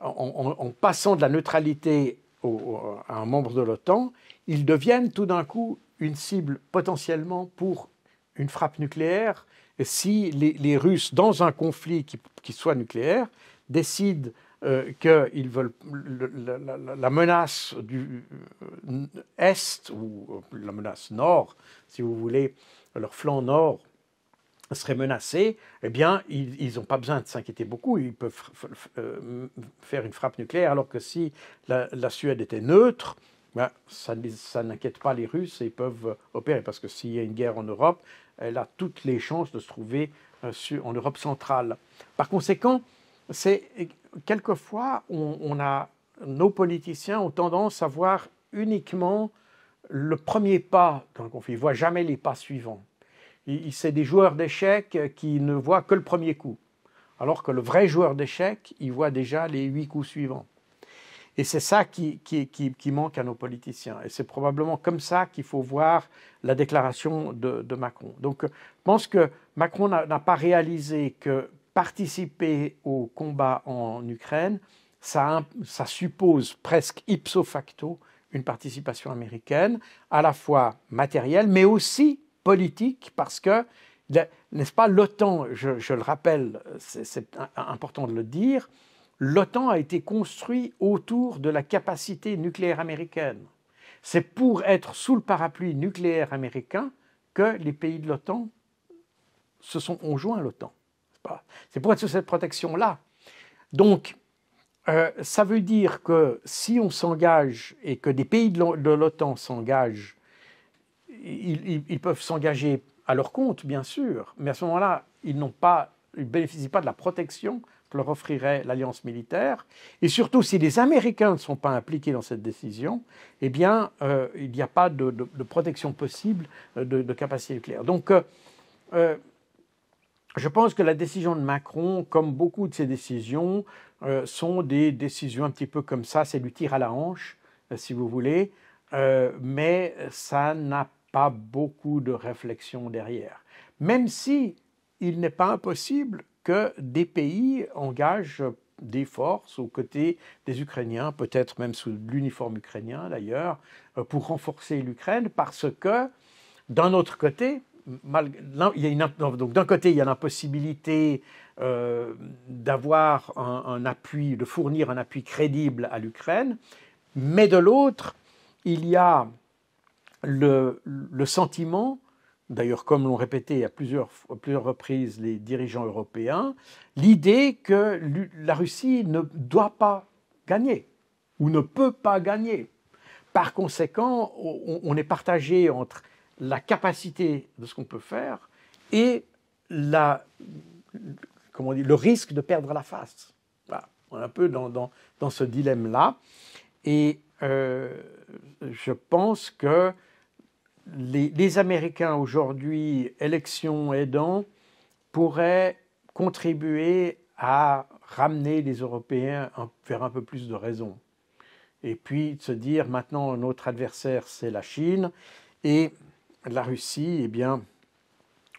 En, passant de la neutralité à un membre de l'OTAN, ils deviennent tout d'un coup une cible potentiellement pour une frappe nucléaire si les, Russes, dans un conflit qui soit nucléaire, décident que euh, qu'ils veulent la, menace du euh, Est ou euh, la menace Nord, si vous voulez, leur flanc Nord serait menacé, eh bien, ils n'ont pas besoin de s'inquiéter beaucoup. Ils peuvent faire une frappe nucléaire, alors que si la, Suède était neutre, ben, ça, ça n'inquiète pas les Russes et ils peuvent opérer. Parce que s'il y a une guerre en Europe, elle a toutes les chances de se trouver en Europe centrale. Par conséquent, c'est quelquefois, on, a, nos politiciens ont tendance à voir uniquement le premier pas dans le conflit. Ils ne voient jamais les pas suivants. C'est des joueurs d'échecs qui ne voient que le premier coup, alors que le vrai joueur d'échecs, il voit déjà les huit coups suivants. Et c'est ça qui, qui, manque à nos politiciens. Et c'est probablement comme ça qu'il faut voir la déclaration de, de, Macron. Donc je pense que Macron n'a pas réalisé que participer au combat en Ukraine, ça, suppose presque ipso facto une participation américaine, à la fois matérielle, mais aussi politique, parce que, n'est-ce pas, l'OTAN, je, le rappelle, c'est important de le dire, l'OTAN a été construit autour de la capacité nucléaire américaine. C'est pour être sous le parapluie nucléaire américain que les pays de l'OTAN se sont ont à l'OTAN. C'est pour être sous cette protection-là. Donc, euh, ça veut dire que si on s'engage et que des pays de l'OTAN s'engagent, ils, peuvent s'engager à leur compte, bien sûr, mais à ce moment-là, ils n'ont pas, ils bénéficient pas de la protection que leur offrirait l'alliance militaire. Et surtout, si les Américains ne sont pas impliqués dans cette décision, eh bien, euh, il n'y a pas de, protection possible euh, de, capacité nucléaire. Donc, je pense que la décision de Macron, comme beaucoup de ses décisions, euh, sont des décisions un petit peu comme ça, c'est du tir à la hanche, euh, si vous voulez, euh, mais ça n'a pas beaucoup de réflexion derrière. Même si il n'est pas impossible que des pays engagent des forces aux côtés des Ukrainiens, peut-être même sous l'uniforme ukrainien d'ailleurs, pour renforcer l'Ukraine, parce que, d'un autre côté, donc d'un côté, il y a l'impossibilité euh, d'avoir un, appui, de fournir un appui crédible à l'Ukraine, mais de l'autre, il y a le, sentiment, d'ailleurs comme l'ont répété à plusieurs, reprises les dirigeants européens, l'idée que la Russie ne doit pas gagner ou ne peut pas gagner. Par conséquent, on est partagé entre la capacité de ce qu'on peut faire et la, comment le risque de perdre la face. On est un peu dans, ce dilemme-là. Et euh, je pense que les, Américains aujourd'hui, élections aidant, pourraient contribuer à ramener les Européens vers un peu plus de raison. Et puis de se dire maintenant notre adversaire c'est la Chine et la Russie, eh bien,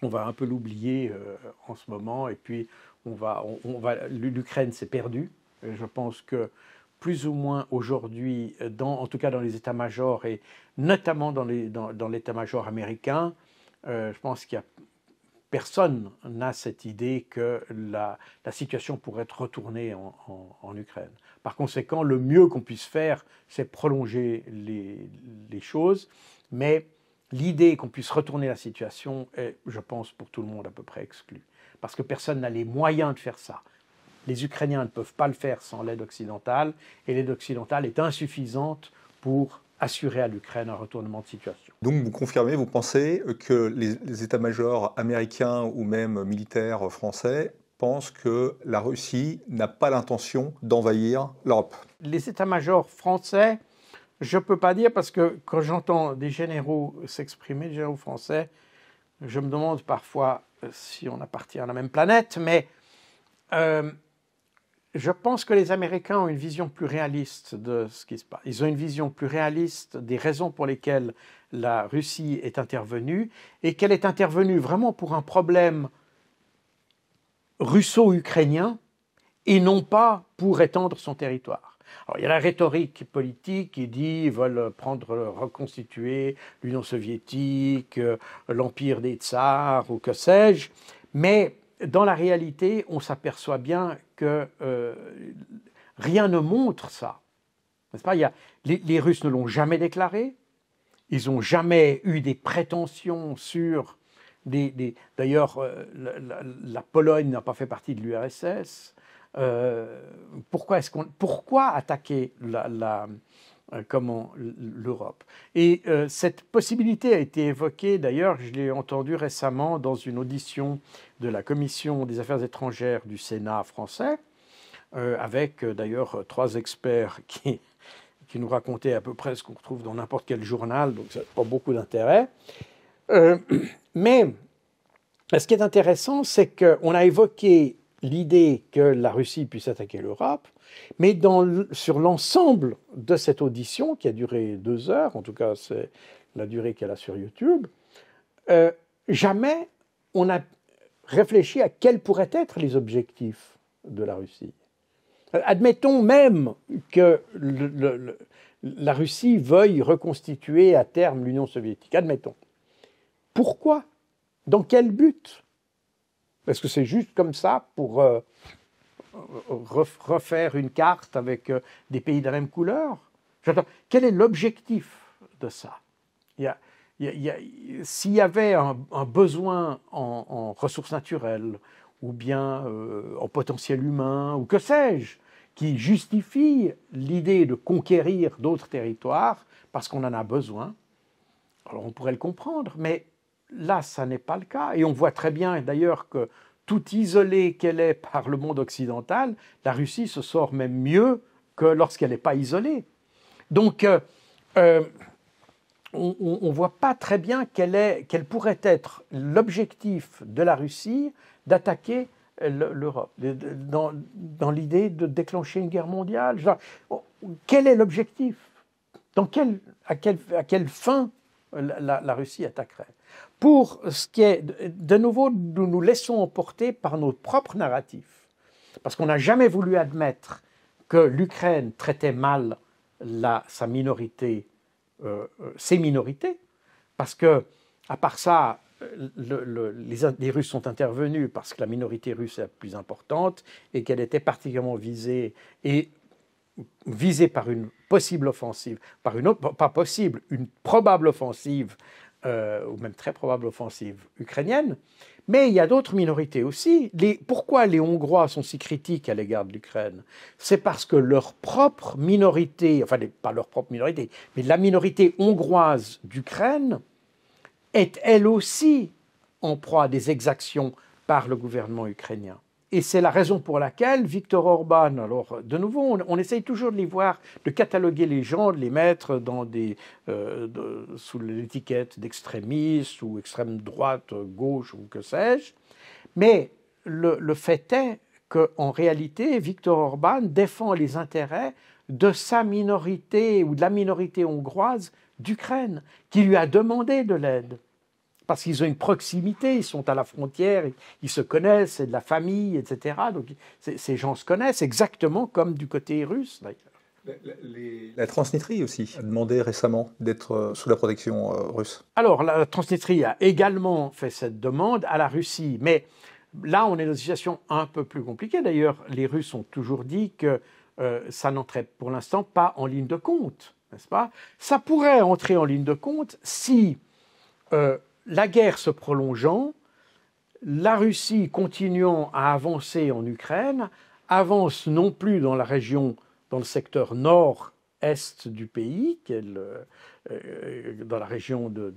on va un peu l'oublier euh, en ce moment. Et puis, on va, on, va, l'Ukraine s'est perdue. Je pense que plus ou moins aujourd'hui, dans, en tout cas dans les états-majors et notamment dans, les, dans l'état-major américain, euh, je pense qu'il y a personne n'a cette idée que la, la situation pourrait être retournée en, en, Ukraine. Par conséquent, le mieux qu'on puisse faire, c'est prolonger les, les choses, mais l'idée qu'on puisse retourner la situation est, je pense, pour tout le monde à peu près exclue. Parce que personne n'a les moyens de faire ça. Les Ukrainiens ne peuvent pas le faire sans l'aide occidentale, et l'aide occidentale est insuffisante pour assurer à l'Ukraine un retournement de situation. Donc vous confirmez, vous pensez que les, états-majors américains ou même militaires français pensent que la Russie n'a pas l'intention d'envahir l'Europe Les états-majors français je ne peux pas dire parce que quand j'entends des généraux s'exprimer, des généraux français, je me demande parfois euh, si on appartient à la même planète, mais euh, je pense que les Américains ont une vision plus réaliste de ce qui se passe. Ils ont une vision plus réaliste des raisons pour lesquelles la Russie est intervenue et qu'elle est intervenue vraiment pour un problème russo-ukrainien et non pas pour étendre son territoire. Alors, il y a la rhétorique politique qui dit qu'ils veulent prendre, reconstituer l'Union soviétique, euh, l'empire des tsars ou que sais-je, mais dans la réalité, on s'aperçoit bien que euh, rien ne montre ça. N'est-ce pas il y a, les, Russes ne l'ont jamais déclaré, ils n'ont jamais eu des prétentions sur. Des, d'ailleurs, euh, la, Pologne n'a pas fait partie de l'URSS. Euh, pourquoi, est-ce qu'on, pourquoi attaquer la, euh, comment l'Europe. Et euh, cette possibilité a été évoquée, d'ailleurs, je l'ai entendue récemment dans une audition de la Commission des Affaires étrangères du Sénat français, avec d'ailleurs trois experts qui, qui nous racontaient à peu près ce qu'on retrouve dans n'importe quel journal, donc ça n'a pas beaucoup d'intérêt. mais ce qui est intéressant, c'est qu'on a évoqué l'idée que la Russie puisse attaquer l'Europe, mais sur l'ensemble de cette audition, qui a duré deux heures, en tout cas c'est la durée qu'elle a sur YouTube, euh, jamais on a réfléchi à quels pourraient être les objectifs de la Russie. Euh, admettons même que la Russie veuille reconstituer à terme l'Union soviétique. Admettons. Pourquoi Dans quel but est-ce que c'est juste comme ça pour euh, refaire une carte avec euh, des pays de la même couleur Quel est l'objectif de ça s'il y avait un, besoin en, ressources naturelles, ou bien euh, en potentiel humain, ou que sais-je, qui justifie l'idée de conquérir d'autres territoires parce qu'on en a besoin, alors on pourrait le comprendre, mais Là, ça n'est pas le cas. Et on voit très bien d'ailleurs que tout isolée qu'elle est par le monde occidental, la Russie se sort même mieux que lorsqu'elle n'est pas isolée. Donc, euh, euh, on ne voit pas très bien quel, pourrait être l'objectif de la Russie d'attaquer euh, l'Europe, dans, l'idée de déclencher une guerre mondiale. Oh, quel est l'objectif à, quelle fin la, la Russie attaquerait pour ce qui est, de nouveau, nous nous laissons emporter par nos propres narratifs, parce qu'on n'a jamais voulu admettre que l'Ukraine traitait mal sa minorité, euh, euh, ses minorités, parce que, à part ça, les, Russes sont intervenus parce que la minorité russe est la plus importante et qu'elle était particulièrement visée et visée par une possible offensive, par une pas possible, une probable offensive euh, ou même très probable offensive ukrainienne. Mais il y a d'autres minorités aussi. pourquoi les Hongrois sont si critiques à l'égard de l'Ukraine C'est parce que leur propre minorité, enfin pas leur propre minorité, mais la minorité hongroise d'Ukraine est elle aussi en proie à des exactions par le gouvernement ukrainien. Et c'est la raison pour laquelle Victor Orban, alors de nouveau, on, essaye toujours de les voir, de cataloguer les gens, de les mettre dans des, euh, sous l'étiquette d'extrémiste ou extrême droite, gauche ou que sais-je. Mais le, le, fait est qu'en réalité, Viktor Orban défend les intérêts de sa minorité ou de la minorité hongroise d'Ukraine, qui lui a demandé de l'aide parce qu'ils ont une proximité, ils sont à la frontière, ils se connaissent, c'est de la famille, etc. Donc ces gens se connaissent exactement comme du côté russe d'ailleurs. La, Transnistrie aussi a demandé récemment d'être euh, sous la protection euh, russe. Alors, la Transnistrie a également fait cette demande à la Russie. Mais là, on est dans une situation un peu plus compliquée. D'ailleurs, les Russes ont toujours dit que euh, ça n'entrait pour l'instant pas en ligne de compte, n'est-ce pas Ça pourrait entrer en ligne de compte si la guerre se prolongeant, la Russie continuant à avancer en Ukraine, avance non plus dans la région, dans le secteur nord-est du pays, euh, dans la région du,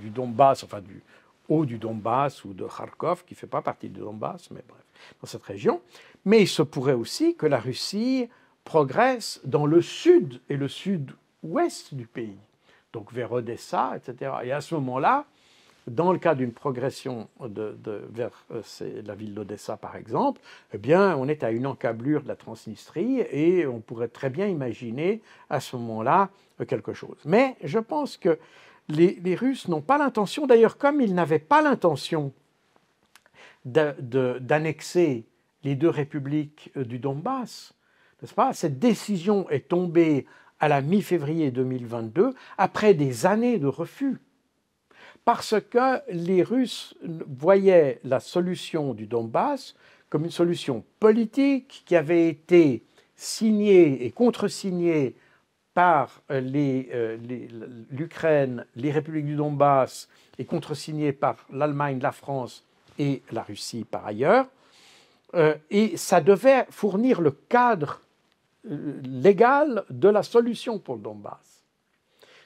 du, Donbass, enfin du haut du Donbass ou de Kharkov, qui ne fait pas partie du Donbass, mais bref, dans cette région. Mais il se pourrait aussi que la Russie progresse dans le sud et le sud-ouest du pays, donc vers Odessa, etc. Et à ce moment-là, dans le cas d'une progression vers euh, la ville d'Odessa, par exemple, eh bien, on est à une encablure de la Transnistrie et on pourrait très bien imaginer à ce moment-là euh, quelque chose. Mais je pense que les, Russes n'ont pas l'intention, d'ailleurs, comme ils n'avaient pas l'intention d'annexer les deux républiques euh, du Donbass, n'est-ce pas Cette décision est tombée à la mi-février 2022 après des années de refus parce que les Russes voyaient la solution du Donbass comme une solution politique qui avait été signée et contresignée par euh, l'Ukraine, les, républiques du Donbass et contresignée par l'Allemagne, la France et la Russie par ailleurs. Euh, et ça devait fournir le cadre euh, légal de la solution pour le Donbass.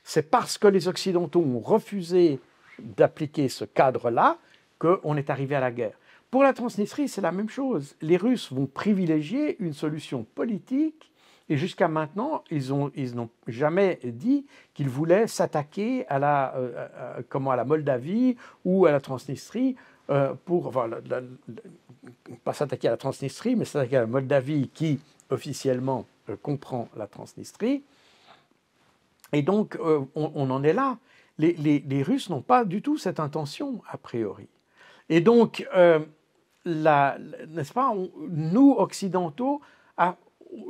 C'est parce que les Occidentaux ont refusé d'appliquer ce cadre-là qu'on est arrivé à la guerre. Pour la Transnistrie, c'est la même chose. Les Russes vont privilégier une solution politique et jusqu'à maintenant, ils n'ont jamais dit qu'ils voulaient s'attaquer à, la, euh, euh, comment, à la Moldavie ou à la Transnistrie euh, pour, enfin, pas s'attaquer à la Transnistrie, mais s'attaquer à la Moldavie qui officiellement comprend la Transnistrie. Et donc, on, en est là les, Russes n'ont pas du tout cette intention, a priori. Et donc, euh, n'est-ce pas, nous, occidentaux,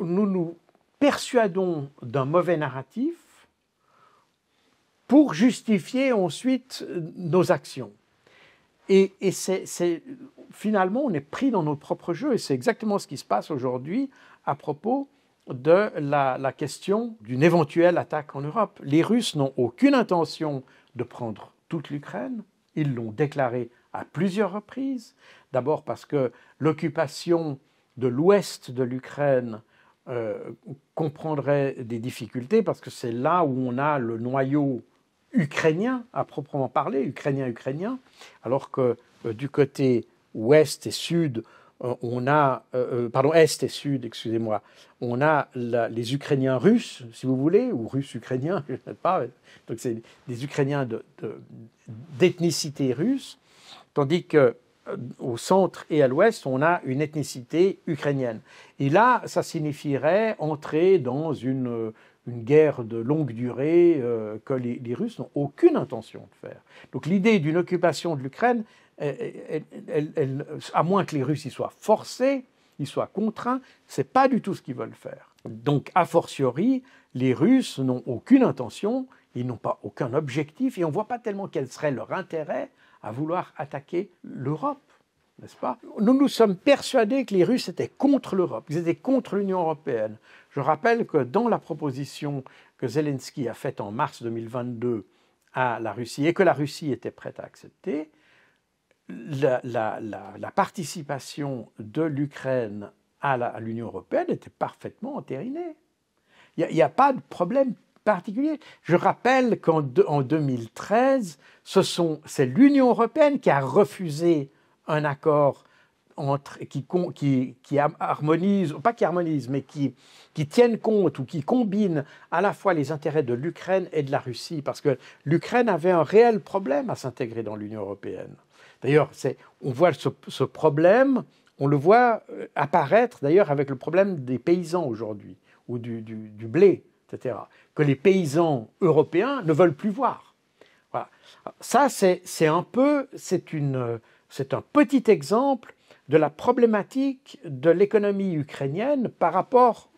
nous nous persuadons d'un mauvais narratif pour justifier ensuite nos actions. Et, finalement, on est pris dans notre propre jeu, et c'est exactement ce qui se passe aujourd'hui à propos de la, question d'une éventuelle attaque en Europe. Les Russes n'ont aucune intention de prendre toute l'Ukraine. Ils l'ont déclaré à plusieurs reprises. D'abord parce que l'occupation de l'ouest de l'Ukraine euh, comprendrait des difficultés, parce que c'est là où on a le noyau ukrainien à proprement parler, ukrainien-ukrainien, alors que euh, du côté ouest et sud, euh, on a, euh, euh, pardon, Est et Sud, excusez-moi, on a les Ukrainiens russes, si vous voulez, ou russes-ukrainiens, je ne sais pas, donc c'est des Ukrainiens d'ethnicité russe, tandis que au centre et à l'ouest, on a une ethnicité ukrainienne. Et là, ça signifierait entrer dans une, guerre de longue durée que les Russes n'ont aucune intention de faire. Donc l'idée d'une occupation de l'Ukraine à moins que les Russes y soient forcés, y soient contraints, ce n'est pas du tout ce qu'ils veulent faire. Donc, a fortiori, les Russes n'ont aucune intention, ils n'ont pas aucun objectif, et on ne voit pas tellement quel serait leur intérêt à vouloir attaquer l'Europe, n'est-ce pas Nous nous sommes persuadés que les Russes étaient contre l'Europe, qu'ils étaient contre l'Union européenne. Je rappelle que dans la proposition que Zelensky a faite en mars 2022 à la Russie et que la Russie était prête à accepter, la, participation de l'Ukraine à l'Union européenne était parfaitement entérinée. Il n'y a, pas de problème particulier. Je rappelle qu'en 2013, c'est l'Union européenne qui a refusé un accord qui, harmonise, pas qui harmonise, mais qui, qui tienne compte ou qui combine à la fois les intérêts de l'Ukraine et de la Russie, parce que l'Ukraine avait un réel problème à s'intégrer dans l'Union européenne. D'ailleurs, on voit ce, problème, on le voit euh, apparaître d'ailleurs avec le problème des paysans aujourd'hui, ou du, blé, etc., que les paysans européens ne veulent plus voir. Voilà. Ça, c'est un peu, c'est un petit exemple de la problématique de l'économie ukrainienne par rapport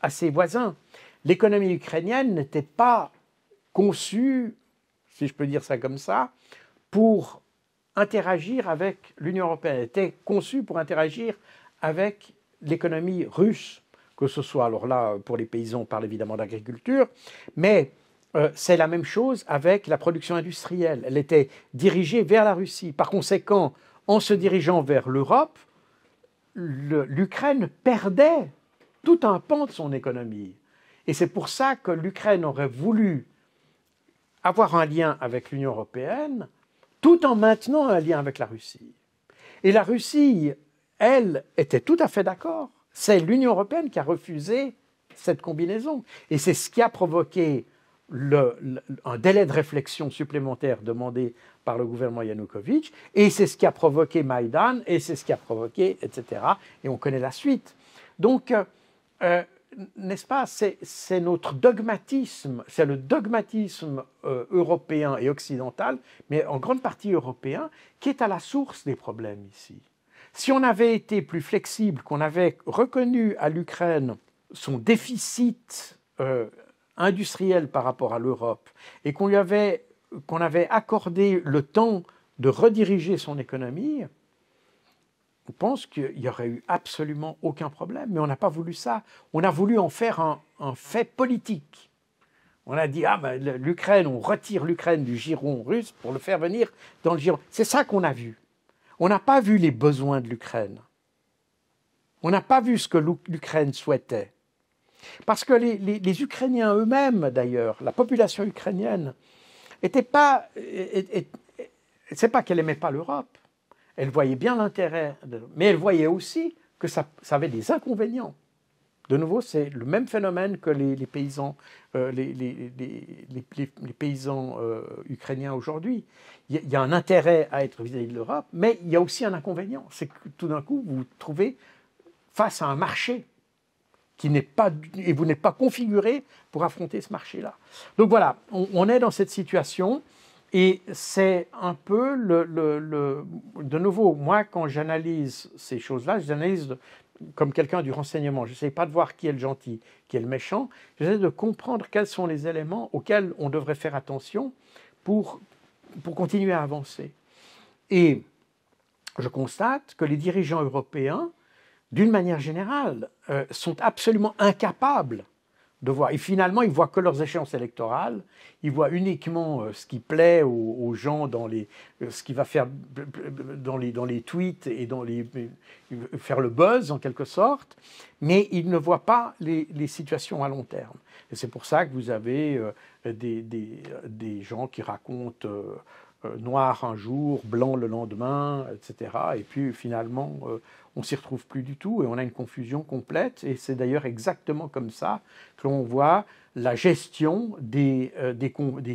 à ses voisins. L'économie ukrainienne n'était pas conçue, si je peux dire ça comme ça, pour interagir avec l'Union européenne, était conçu pour interagir avec l'économie russe, que ce soit, alors là, pour les paysans, on parle évidemment d'agriculture, mais euh, c'est la même chose avec la production industrielle. Elle était dirigée vers la Russie. Par conséquent, en se dirigeant vers l'Europe, l'Ukraine perdait tout un pan de son économie. Et c'est pour ça que l'Ukraine aurait voulu avoir un lien avec l'Union européenne, tout en maintenant un lien avec la Russie. Et la Russie, elle, était tout à fait d'accord. C'est l'Union européenne qui a refusé cette combinaison. Et c'est ce qui a provoqué le, un délai de réflexion supplémentaire demandé par le gouvernement Yanukovych, et c'est ce qui a provoqué Maïdan, et c'est ce qui a provoqué, etc. Et on connaît la suite. Donc, euh, n'est-ce pas C'est notre dogmatisme, c'est le dogmatisme euh, européen et occidental, mais en grande partie européen, qui est à la source des problèmes ici. Si on avait été plus flexible, qu'on avait reconnu à l'Ukraine son déficit euh, industriel par rapport à l'Europe, et qu'on avait, qu'on avait accordé le temps de rediriger son économie, on pense qu'il n'y aurait eu absolument aucun problème, mais on n'a pas voulu ça. On a voulu en faire un, fait politique. On a dit, ah ben, l'Ukraine, on retire l'Ukraine du giron russe pour le faire venir dans le giron. C'est ça qu'on a vu. On n'a pas vu les besoins de l'Ukraine. On n'a pas vu ce que l'Ukraine souhaitait. Parce que les, Ukrainiens eux-mêmes, d'ailleurs, la population ukrainienne, n'était pas. C'est pas qu'elle n'aimait pas l'Europe. Elle voyait bien l'intérêt, mais elle voyait aussi que ça, avait des inconvénients. De nouveau, c'est le même phénomène que les, paysans, les, paysans euh, euh, ukrainiens aujourd'hui. Il y, a un intérêt à être vis-à-vis de l'Europe, mais il y a aussi un inconvénient. C'est que tout d'un coup, vous vous trouvez face à un marché qui n'est pas et vous n'êtes pas configuré pour affronter ce marché-là. Donc voilà, on, est dans cette situation. Et c'est un peu le, le, le, De nouveau, moi, quand j'analyse ces choses-là, je comme quelqu'un du renseignement. Je n'essaie pas de voir qui est le gentil, qui est le méchant. J'essaie de comprendre quels sont les éléments auxquels on devrait faire attention pour, pour continuer à avancer. Et je constate que les dirigeants européens, d'une manière générale, euh, sont absolument incapables de voir. Et finalement, ils voient que leurs échéances électorales, ils voient uniquement euh, ce qui plaît aux, gens dans les, euh, ce qui va faire dans les, dans les tweets et dans les, euh, faire le buzz en quelque sorte, mais ils ne voient pas les, situations à long terme. Et c'est pour ça que vous avez des, des, des gens qui racontent euh, noir un jour, blanc le lendemain, etc. Et puis finalement, euh, on s'y retrouve plus du tout et on a une confusion complète. Et c'est d'ailleurs exactement comme ça que l'on voit la gestion des, euh,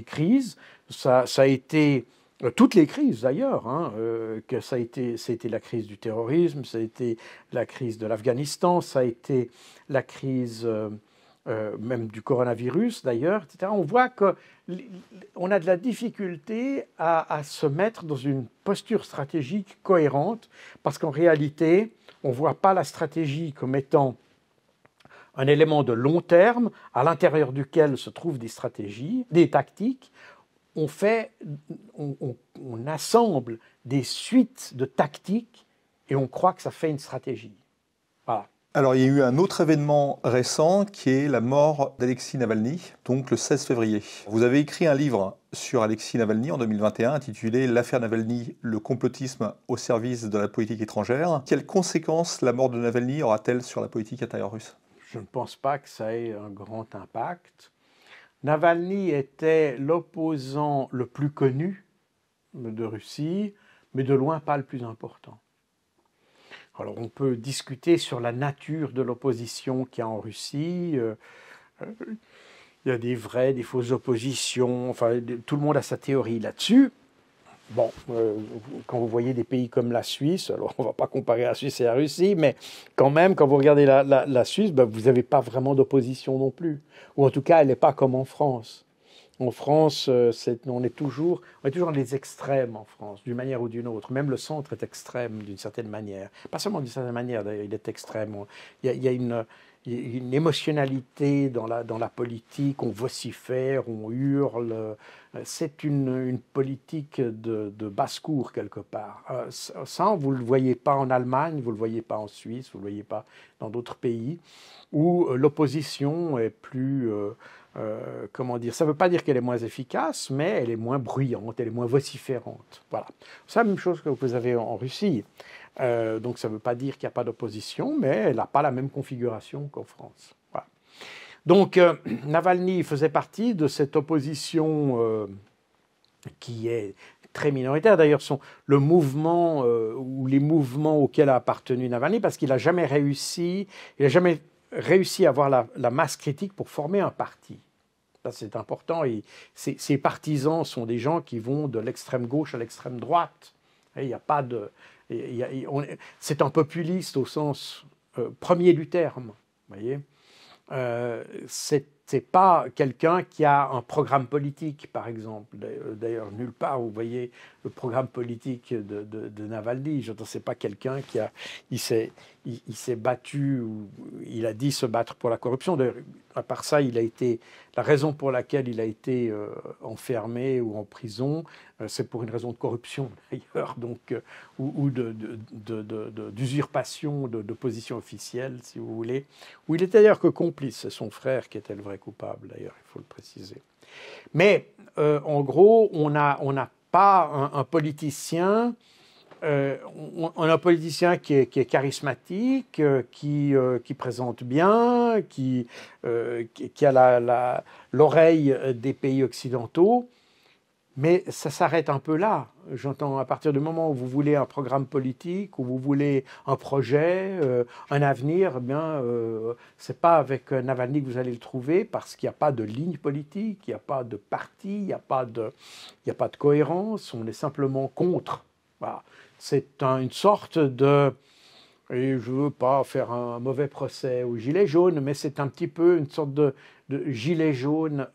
crises. Ça, a été toutes les crises d'ailleurs, hein, que ça a été, c'était la crise du terrorisme, ça a été la crise de l'Afghanistan, ça a été la crise euh, même du coronavirus d'ailleurs, etc., on voit qu'on a de la difficulté à, se mettre dans une posture stratégique cohérente, parce qu'en réalité, on ne voit pas la stratégie comme étant un élément de long terme à l'intérieur duquel se trouvent des stratégies, des tactiques. On, fait, on assemble des suites de tactiques et on croit que ça fait une stratégie. Voilà. Alors, il y a eu un autre événement récent qui est la mort d'Alexis Navalny, donc le 16 février. Vous avez écrit un livre sur Alexis Navalny en 2021 intitulé L'affaire Navalny, le complotisme au service de la politique étrangère. Quelles conséquences la mort de Navalny aura-t-elle sur la politique intérieure russe Je ne pense pas que ça ait un grand impact. Navalny était l'opposant le plus connu de Russie, mais de loin pas le plus important. Alors on peut discuter sur la nature de l'opposition qu'il y a en Russie. Euh, euh, il y a des vraies, des fausses oppositions. Enfin, tout le monde a sa théorie là-dessus. Bon, euh, quand vous voyez des pays comme la Suisse, alors on ne va pas comparer la Suisse et la Russie, mais quand même, quand vous regardez la, Suisse, ben, vous n'avez pas vraiment d'opposition non plus. Ou en tout cas, elle n'est pas comme en France. En France, euh, on, est toujours, on est toujours dans les extrêmes en France, d'une manière ou d'une autre. Même le centre est extrême d'une certaine manière. Pas seulement d'une certaine manière, d'ailleurs, il est extrême. Il y a, une, émotionnalité dans la, politique, on vocifère, on hurle. Euh, c'est une, politique de, de basse-cour quelque part. Euh, ça, vous ne le voyez pas en Allemagne, vous ne le voyez pas en Suisse, vous ne le voyez pas dans d'autres pays où l'opposition est plus... Euh, comment dire, ça ne veut pas dire qu'elle est moins efficace, mais elle est moins bruyante, elle est moins vociférante. Voilà. C'est la même chose que vous avez en Russie. Euh, donc ça ne veut pas dire qu'il n'y a pas d'opposition, mais elle n'a pas la même configuration qu'en France. Donc euh, Navalny faisait partie de cette opposition qui est très minoritaire. D'ailleurs, sont le mouvement ou les mouvements auxquels a appartenu Navalny, parce qu'il n'a jamais réussi, n'a jamais réussi à avoir la masse critique pour former un parti c'est important, et ces, partisans sont des gens qui vont de l'extrême gauche à l'extrême droite. Il n'y a pas de. C'est un populiste au sens euh, premier du terme. Voyez, euh, pas quelqu'un qui a un programme politique, par exemple. D'ailleurs, nulle part, vous voyez le programme politique de, de, Navalny. Je ne sais pas quelqu'un qui a, il s'est, il, s'est battu ou il a dit se battre pour la corruption. À part ça, il a été la raison pour laquelle il a été euh, enfermé ou en prison, euh, c'est pour une raison de corruption d'ailleurs, donc euh, ou, de, d'usurpation de, position officielle, si vous voulez. Où il était d'ailleurs que complice. C'est son frère qui était le vrai coupable d'ailleurs, il faut le préciser. Mais en gros, on a, on a pas un, politicien. Euh, on, a un politicien qui est, charismatique, euh, euh, qui, présente bien, qui a l'oreille des pays occidentaux, mais ça s'arrête un peu là. J'entends à partir du moment où vous voulez un programme politique, où vous voulez un projet, euh, un avenir, ce eh bien, euh, c'est pas avec euh, Navalny que vous allez le trouver parce qu'il n'y a pas de ligne politique, il n'y a pas de parti, il n'y a pas de, a pas de cohérence. On est simplement contre. C'est une sorte de et je ne veux pas faire un mauvais procès aux Gilets jaunes, mais c'est un petit peu une sorte de, gilet jaune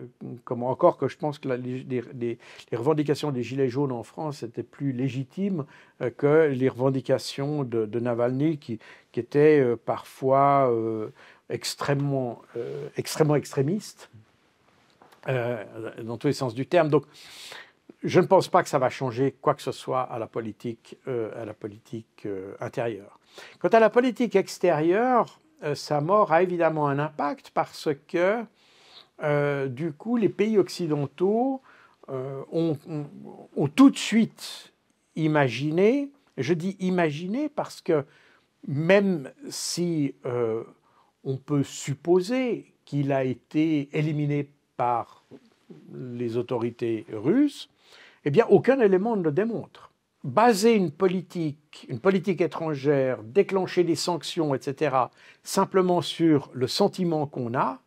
euh, comment encore que je pense que les, revendications des Gilets jaunes en France étaient plus légitimes euh, que les revendications de, Navalny, qui, étaient euh, parfois extrêmement, extrêmement extrémistes, dans tous les sens du terme. Donc, je ne pense pas que ça va changer quoi que ce soit à la politique, à la politique intérieure. Quant à la politique extérieure, sa mort a évidemment un impact parce que euh, du coup, les pays occidentaux euh, ont, tout de suite imaginé, je dis imaginé parce que même si euh, on peut supposer qu'il a été éliminé par les autorités russes, eh bien aucun élément ne le démontre. Baser une politique, une politique étrangère, déclencher des sanctions, etc., simplement sur le sentiment qu'on a,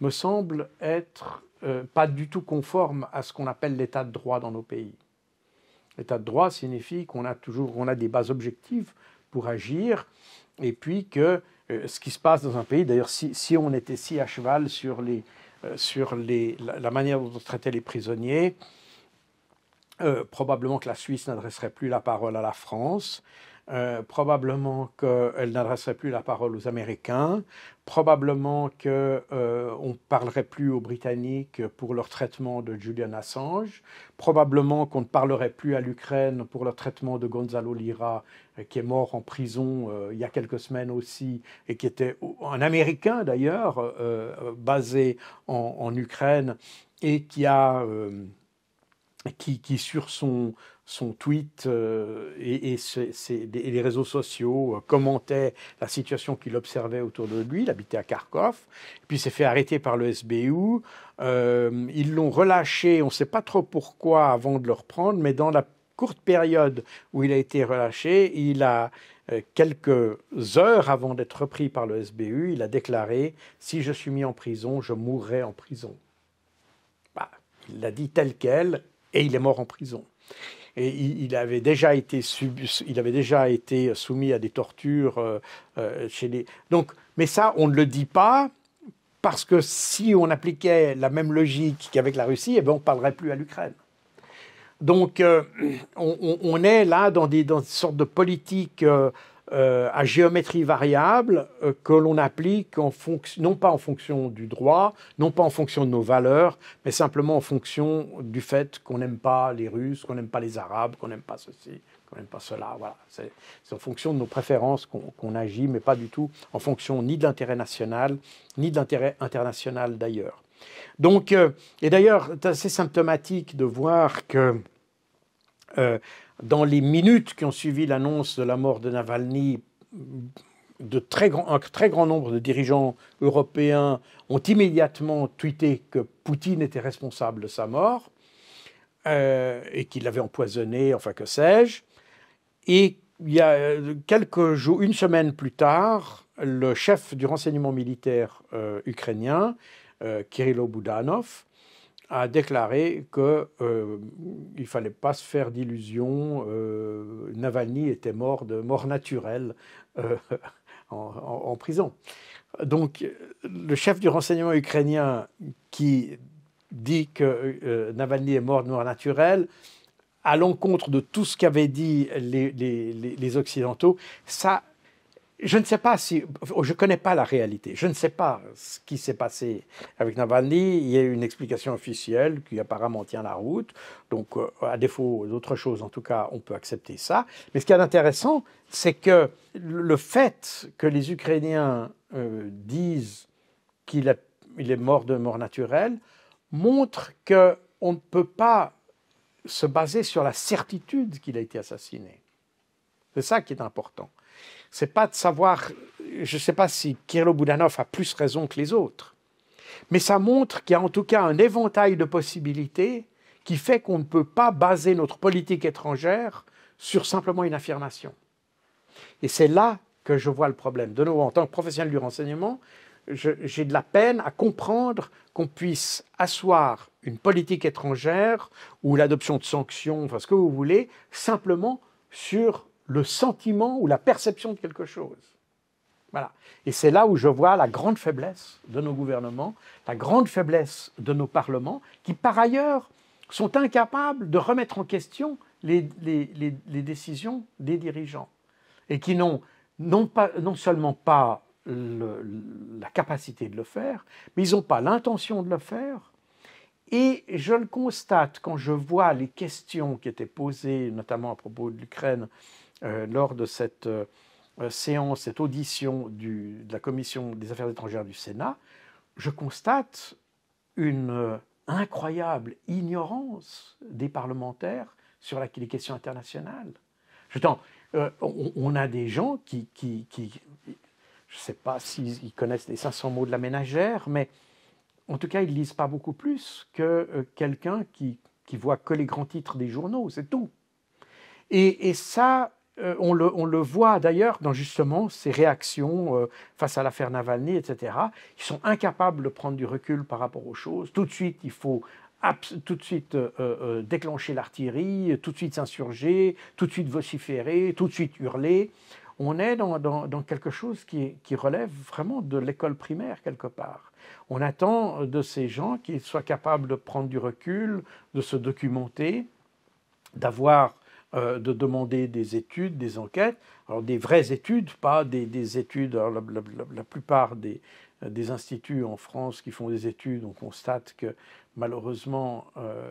me semble être euh, pas du tout conforme à ce qu'on appelle l'état de droit dans nos pays. L'état de droit signifie qu'on a toujours on a des bases objectives pour agir et puis que euh, ce qui se passe dans un pays, d'ailleurs si, on était si à cheval sur, les, euh, sur la, la, manière dont on traitait les prisonniers, probablement que la Suisse n'adresserait plus la parole à la France, euh, probablement qu'elle n'adresserait plus la parole aux Américains, probablement qu'on euh, ne parlerait plus aux Britanniques pour leur traitement de Julian Assange, probablement qu'on ne parlerait plus à l'Ukraine pour leur traitement de Gonzalo Lira, euh, qui est mort en prison il y a quelques semaines aussi, et qui était un Américain d'ailleurs, basé en, en, Ukraine, et qui a... Qui, qui, sur son son tweet euh, et, les réseaux sociaux euh, commentaient la situation qu'il observait autour de lui. Il habitait à Kharkov. Puis puis s'est fait arrêter par le SBU. Euh, ils l'ont relâché, on ne sait pas trop pourquoi avant de le reprendre, mais dans la courte période où il a été relâché, il a quelques heures avant d'être repris par le SBU, il a déclaré Si je suis mis en prison, je mourrai en prison. Bah, il l'a dit tel quel et il est mort en prison et il, avait déjà été il avait déjà été soumis à des tortures euh, euh, chez les. Donc, mais ça, on ne le dit pas parce que si on appliquait la même logique qu'avec la Russie, eh bien, on ne parlerait plus à l'Ukraine. Donc, euh, on, est là dans des, dans sortes de politiques euh, à géométrie variable euh, que l'on applique non pas en fonction du droit, non pas en fonction de nos valeurs, mais simplement en fonction du fait qu'on n'aime pas les Russes, qu'on n'aime pas les Arabes, qu'on n'aime pas ceci, qu'on n'aime pas cela. Voilà, c'est en fonction de nos préférences qu'on agit, mais pas du tout en fonction ni de l'intérêt national, ni de l'intérêt international d'ailleurs. Donc, euh, et d'ailleurs, c'est assez symptomatique de voir que dans les minutes qui ont suivi l'annonce de la mort de Navalny, de très grand, un très grand nombre de dirigeants européens ont immédiatement tweeté que Poutine était responsable de sa mort euh, et qu'il l'avait empoisonné, enfin que sais-je. Et il y a euh, quelques jours, une semaine plus tard, le chef du renseignement militaire euh, ukrainien, Kirill Budanov a déclaré qu'il euh, ne fallait pas se faire d'illusions. Euh, Navalny était mort de mort naturelle euh, en, prison. Donc, le chef du renseignement ukrainien qui dit que Navalny est mort de mort naturelle, à l'encontre de tout ce qu'avaient dit les, les, Occidentaux, ça, je ne sais pas si, je ne connais pas la réalité, je ne sais pas ce qui s'est passé avec Navalny. Il y a une explication officielle qui apparemment tient la route. Donc, euh, à défaut d'autres chose, en tout cas, on peut accepter ça. Mais ce qui est intéressant, c'est que le fait que les Ukrainiens euh, disent qu'il est mort de mort naturelle montre qu'on ne peut pas se baser sur la certitude qu'il a été assassiné. C'est ça qui est important c'est pas de savoir, je ne sais pas si Kirill Boudanov a plus raison que les autres, mais ça montre qu'il y a en tout cas un éventail de possibilités qui fait qu'on ne peut pas baser notre politique étrangère sur simplement une affirmation. Et c'est là que je vois le problème. De nouveau, en tant que professionnel du renseignement, j'ai de la peine à comprendre qu'on puisse asseoir une politique étrangère ou l'adoption de sanctions, enfin ce que vous voulez, simplement sur le sentiment ou la perception de quelque chose. Voilà. Et c'est là où je vois la grande faiblesse de nos gouvernements, la grande faiblesse de nos parlements, qui par ailleurs sont incapables de remettre en question les, décisions des dirigeants et qui n'ont non, non, seulement pas la capacité de le faire, mais ils n'ont pas l'intention de le faire. Et je le constate quand je vois les questions qui étaient posées, notamment à propos de l'Ukraine, euh, lors de cette euh, euh, séance, cette audition de la Commission des Affaires étrangères du Sénat, je constate une incroyable ignorance des parlementaires sur la, les questions internationales. Je on, a des gens qui, je ne sais pas s'ils connaissent les 500 mots de la ménagère, mais en tout cas, ils ne lisent pas beaucoup plus que quelqu'un qui, qui voit que les grands titres des journaux, c'est tout. et ça, euh, on, le, voit d'ailleurs dans justement ces réactions euh, face à l'affaire Navalny, etc. Ils sont incapables de prendre du recul par rapport aux choses. Tout de suite, il faut tout de suite euh, déclencher l'artillerie, tout de suite s'insurger, tout de suite vociférer, tout de suite hurler. On est dans, quelque chose qui relève vraiment de l'école primaire quelque part. On attend de ces gens qu'ils soient capables de prendre du recul, de se documenter, d'avoir euh, de demander des études, des enquêtes, alors des vraies études, pas des, des études. la, plupart des, euh, des, instituts en France qui font des études, on constate que malheureusement, euh,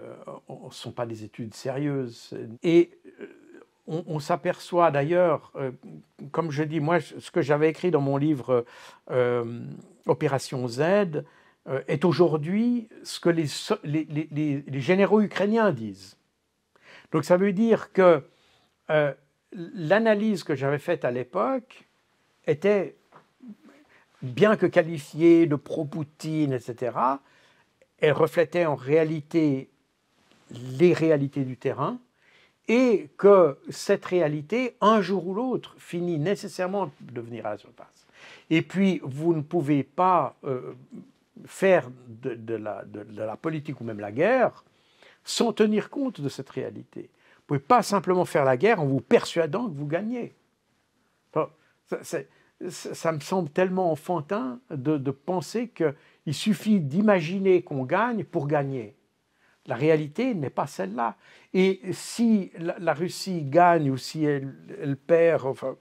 ce ne sont pas des études sérieuses. Et on, s'aperçoit d'ailleurs, comme je dis, moi, ce que j'avais écrit dans mon livre Opération Z, est aujourd'hui ce que les, les, les, les généraux ukrainiens disent. Donc ça veut dire que euh, l'analyse que j'avais faite à l'époque était, bien que qualifiée de pro-Poutine, etc., elle reflétait en réalité les réalités du terrain et que cette réalité, un jour ou l'autre, finit nécessairement de venir à la surface. Et puis, vous ne pouvez pas euh, faire de, la, de, la, politique ou même la guerre sans tenir compte de cette réalité. Vous ne pouvez pas simplement faire la guerre en vous persuadant que vous gagnez. ça, me semble tellement enfantin de, penser qu'il suffit d'imaginer qu'on gagne pour gagner. La réalité n'est pas celle-là. Et si la, Russie gagne ou si elle, perd, enfin,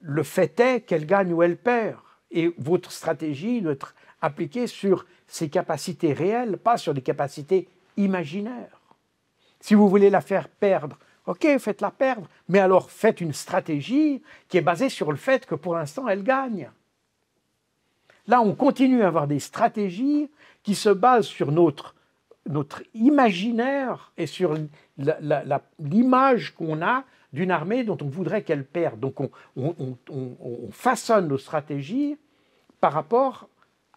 le fait est qu'elle gagne ou elle perd. Et votre stratégie doit être appliquée sur ses capacités réelles, pas sur des capacités imaginaire. Si vous voulez la faire perdre, ok, faites-la perdre, mais alors faites une stratégie qui est basée sur le fait que pour l'instant, elle gagne. Là, on continue à avoir des stratégies qui se basent sur notre, notre imaginaire et sur l'image qu'on a d'une armée dont on voudrait qu'elle perde. Donc on, façonne nos stratégies par rapport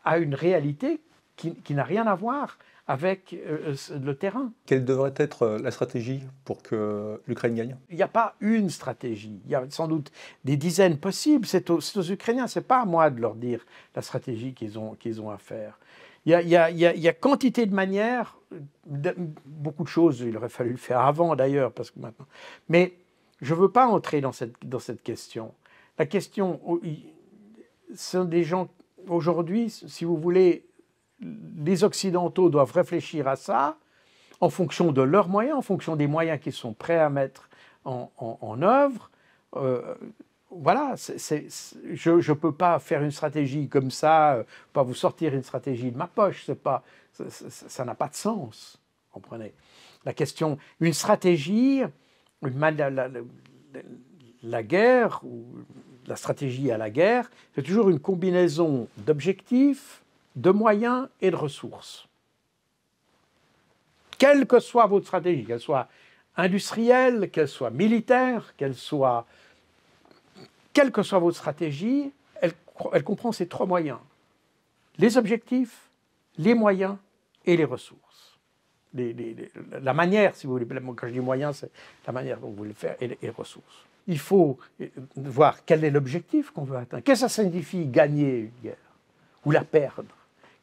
à une réalité qui, qui n'a rien à voir avec euh, euh, le terrain. Quelle devrait être euh, la stratégie pour que l'Ukraine gagne Il n'y a pas une stratégie. Il y a sans doute des dizaines possibles. C'est aux, Ukrainiens, ce n'est pas à moi de leur dire la stratégie qu'ils ont, qu'ils ont à faire. Il y, a, quantité de manières, beaucoup de choses, il aurait fallu le faire avant d'ailleurs, parce que maintenant. Mais je ne veux pas entrer dans cette, dans cette question. La question, oh, ce sont des gens, aujourd'hui, si vous voulez, les Occidentaux doivent réfléchir à ça en fonction de leurs moyens, en fonction des moyens qu'ils sont prêts à mettre en, œuvre. Euh, voilà, je ne peux pas faire une stratégie comme ça, euh, pas vous sortir une stratégie de ma poche, ça n'a pas de sens, comprenez. La question, une stratégie, la, guerre, ou la stratégie à la guerre, c'est toujours une combinaison d'objectifs, de moyens et de ressources. Quelle que soit votre stratégie, qu'elle soit industrielle, qu'elle soit militaire, qu'elle soit... Quelle que soit votre stratégie, elle, comprend ces trois moyens. Les objectifs, les moyens et les ressources. la manière, si vous voulez, quand je dis moyens, c'est la manière dont vous voulez le faire et les ressources. Il faut euh, voir quel est l'objectif qu'on veut atteindre. Qu'est-ce que ça signifie gagner une guerre ou la perdre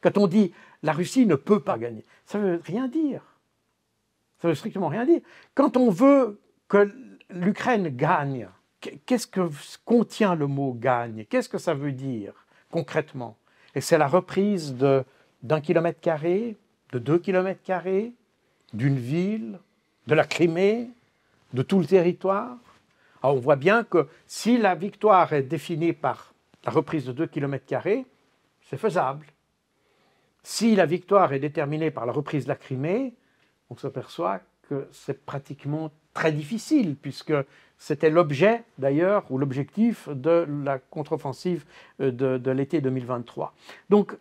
quand on dit la Russie ne peut pas gagner, ça ne veut rien dire. Ça ne veut strictement rien dire. Quand on veut que l'Ukraine gagne, qu'est-ce que contient le mot gagne Qu'est-ce que ça veut dire concrètement Et c'est la reprise d'un kilomètre carré, de deux kilomètres carrés, d'une ville, de la Crimée, de tout le territoire. Alors ah, on voit bien que si la victoire est définie par la reprise de deux kilomètres carrés, c'est faisable. Si la victoire est déterminée par la reprise de la Crimée, on s'aperçoit que c'est pratiquement très difficile, puisque c'était l'objet d'ailleurs, ou l'objectif de la contre-offensive euh, de, l'été 2023. Donc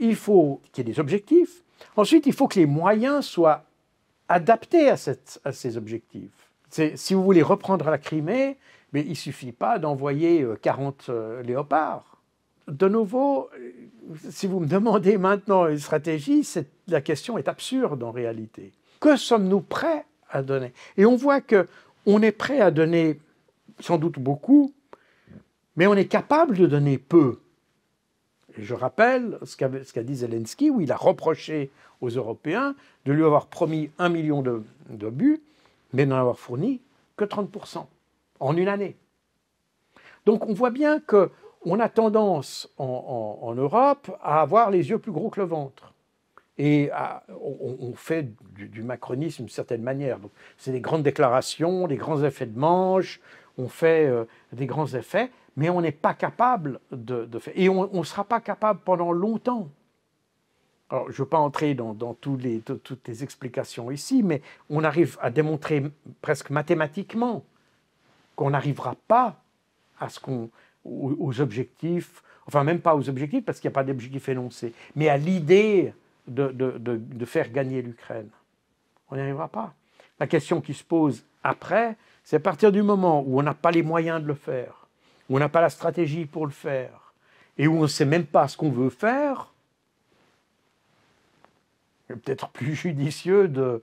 il faut qu'il y ait des objectifs. Ensuite, il faut que les moyens soient adaptés à, ces objectifs. Si vous voulez reprendre la Crimée, mais il ne suffit pas d'envoyer 40 euh, euh, léopards de nouveau, si vous me demandez maintenant une stratégie, la question est absurde en réalité. Que sommes-nous prêts à donner Et on voit que on est prêt à donner sans doute beaucoup, mais on est capable de donner peu. Et je rappelle ce qu'a dit Zelensky, où il a reproché aux Européens de lui avoir promis un million de, buts, mais n'en avoir fourni que 30% en une année. Donc on voit bien que on a tendance en, Europe à avoir les yeux plus gros que le ventre. Et on, fait du, macronisme d'une certaine manière. c'est des grandes déclarations, des grands effets de manche, on fait euh, des grands effets, mais on n'est pas capable de, faire. Et on ne sera pas capable pendant longtemps. Alors, je ne veux pas entrer dans, toutes les explications ici, mais on arrive à démontrer presque mathématiquement qu'on n'arrivera pas à ce qu'on aux, objectifs, enfin même pas aux objectifs parce qu'il n'y a pas d'objectif énoncé, mais à l'idée de, faire gagner l'Ukraine. On n'y arrivera pas. La question qui se pose après, c'est à partir du moment où on n'a pas les moyens de le faire, où on n'a pas la stratégie pour le faire, et où on ne sait même pas ce qu'on veut faire, est peut-être plus judicieux de,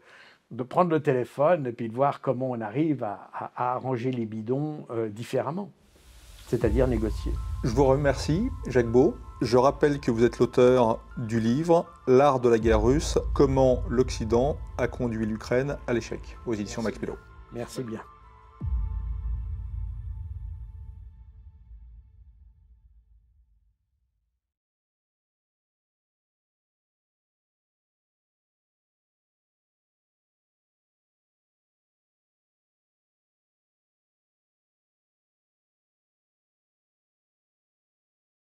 prendre le téléphone et puis de voir comment on arrive à, arranger les bidons euh, différemment c'est-à-dire négocier. Je vous remercie, Jacques Beau. Je rappelle que vous êtes l'auteur du livre L'art de la guerre russe, comment l'Occident a conduit l'Ukraine à l'échec, aux éditions Max Merci bien.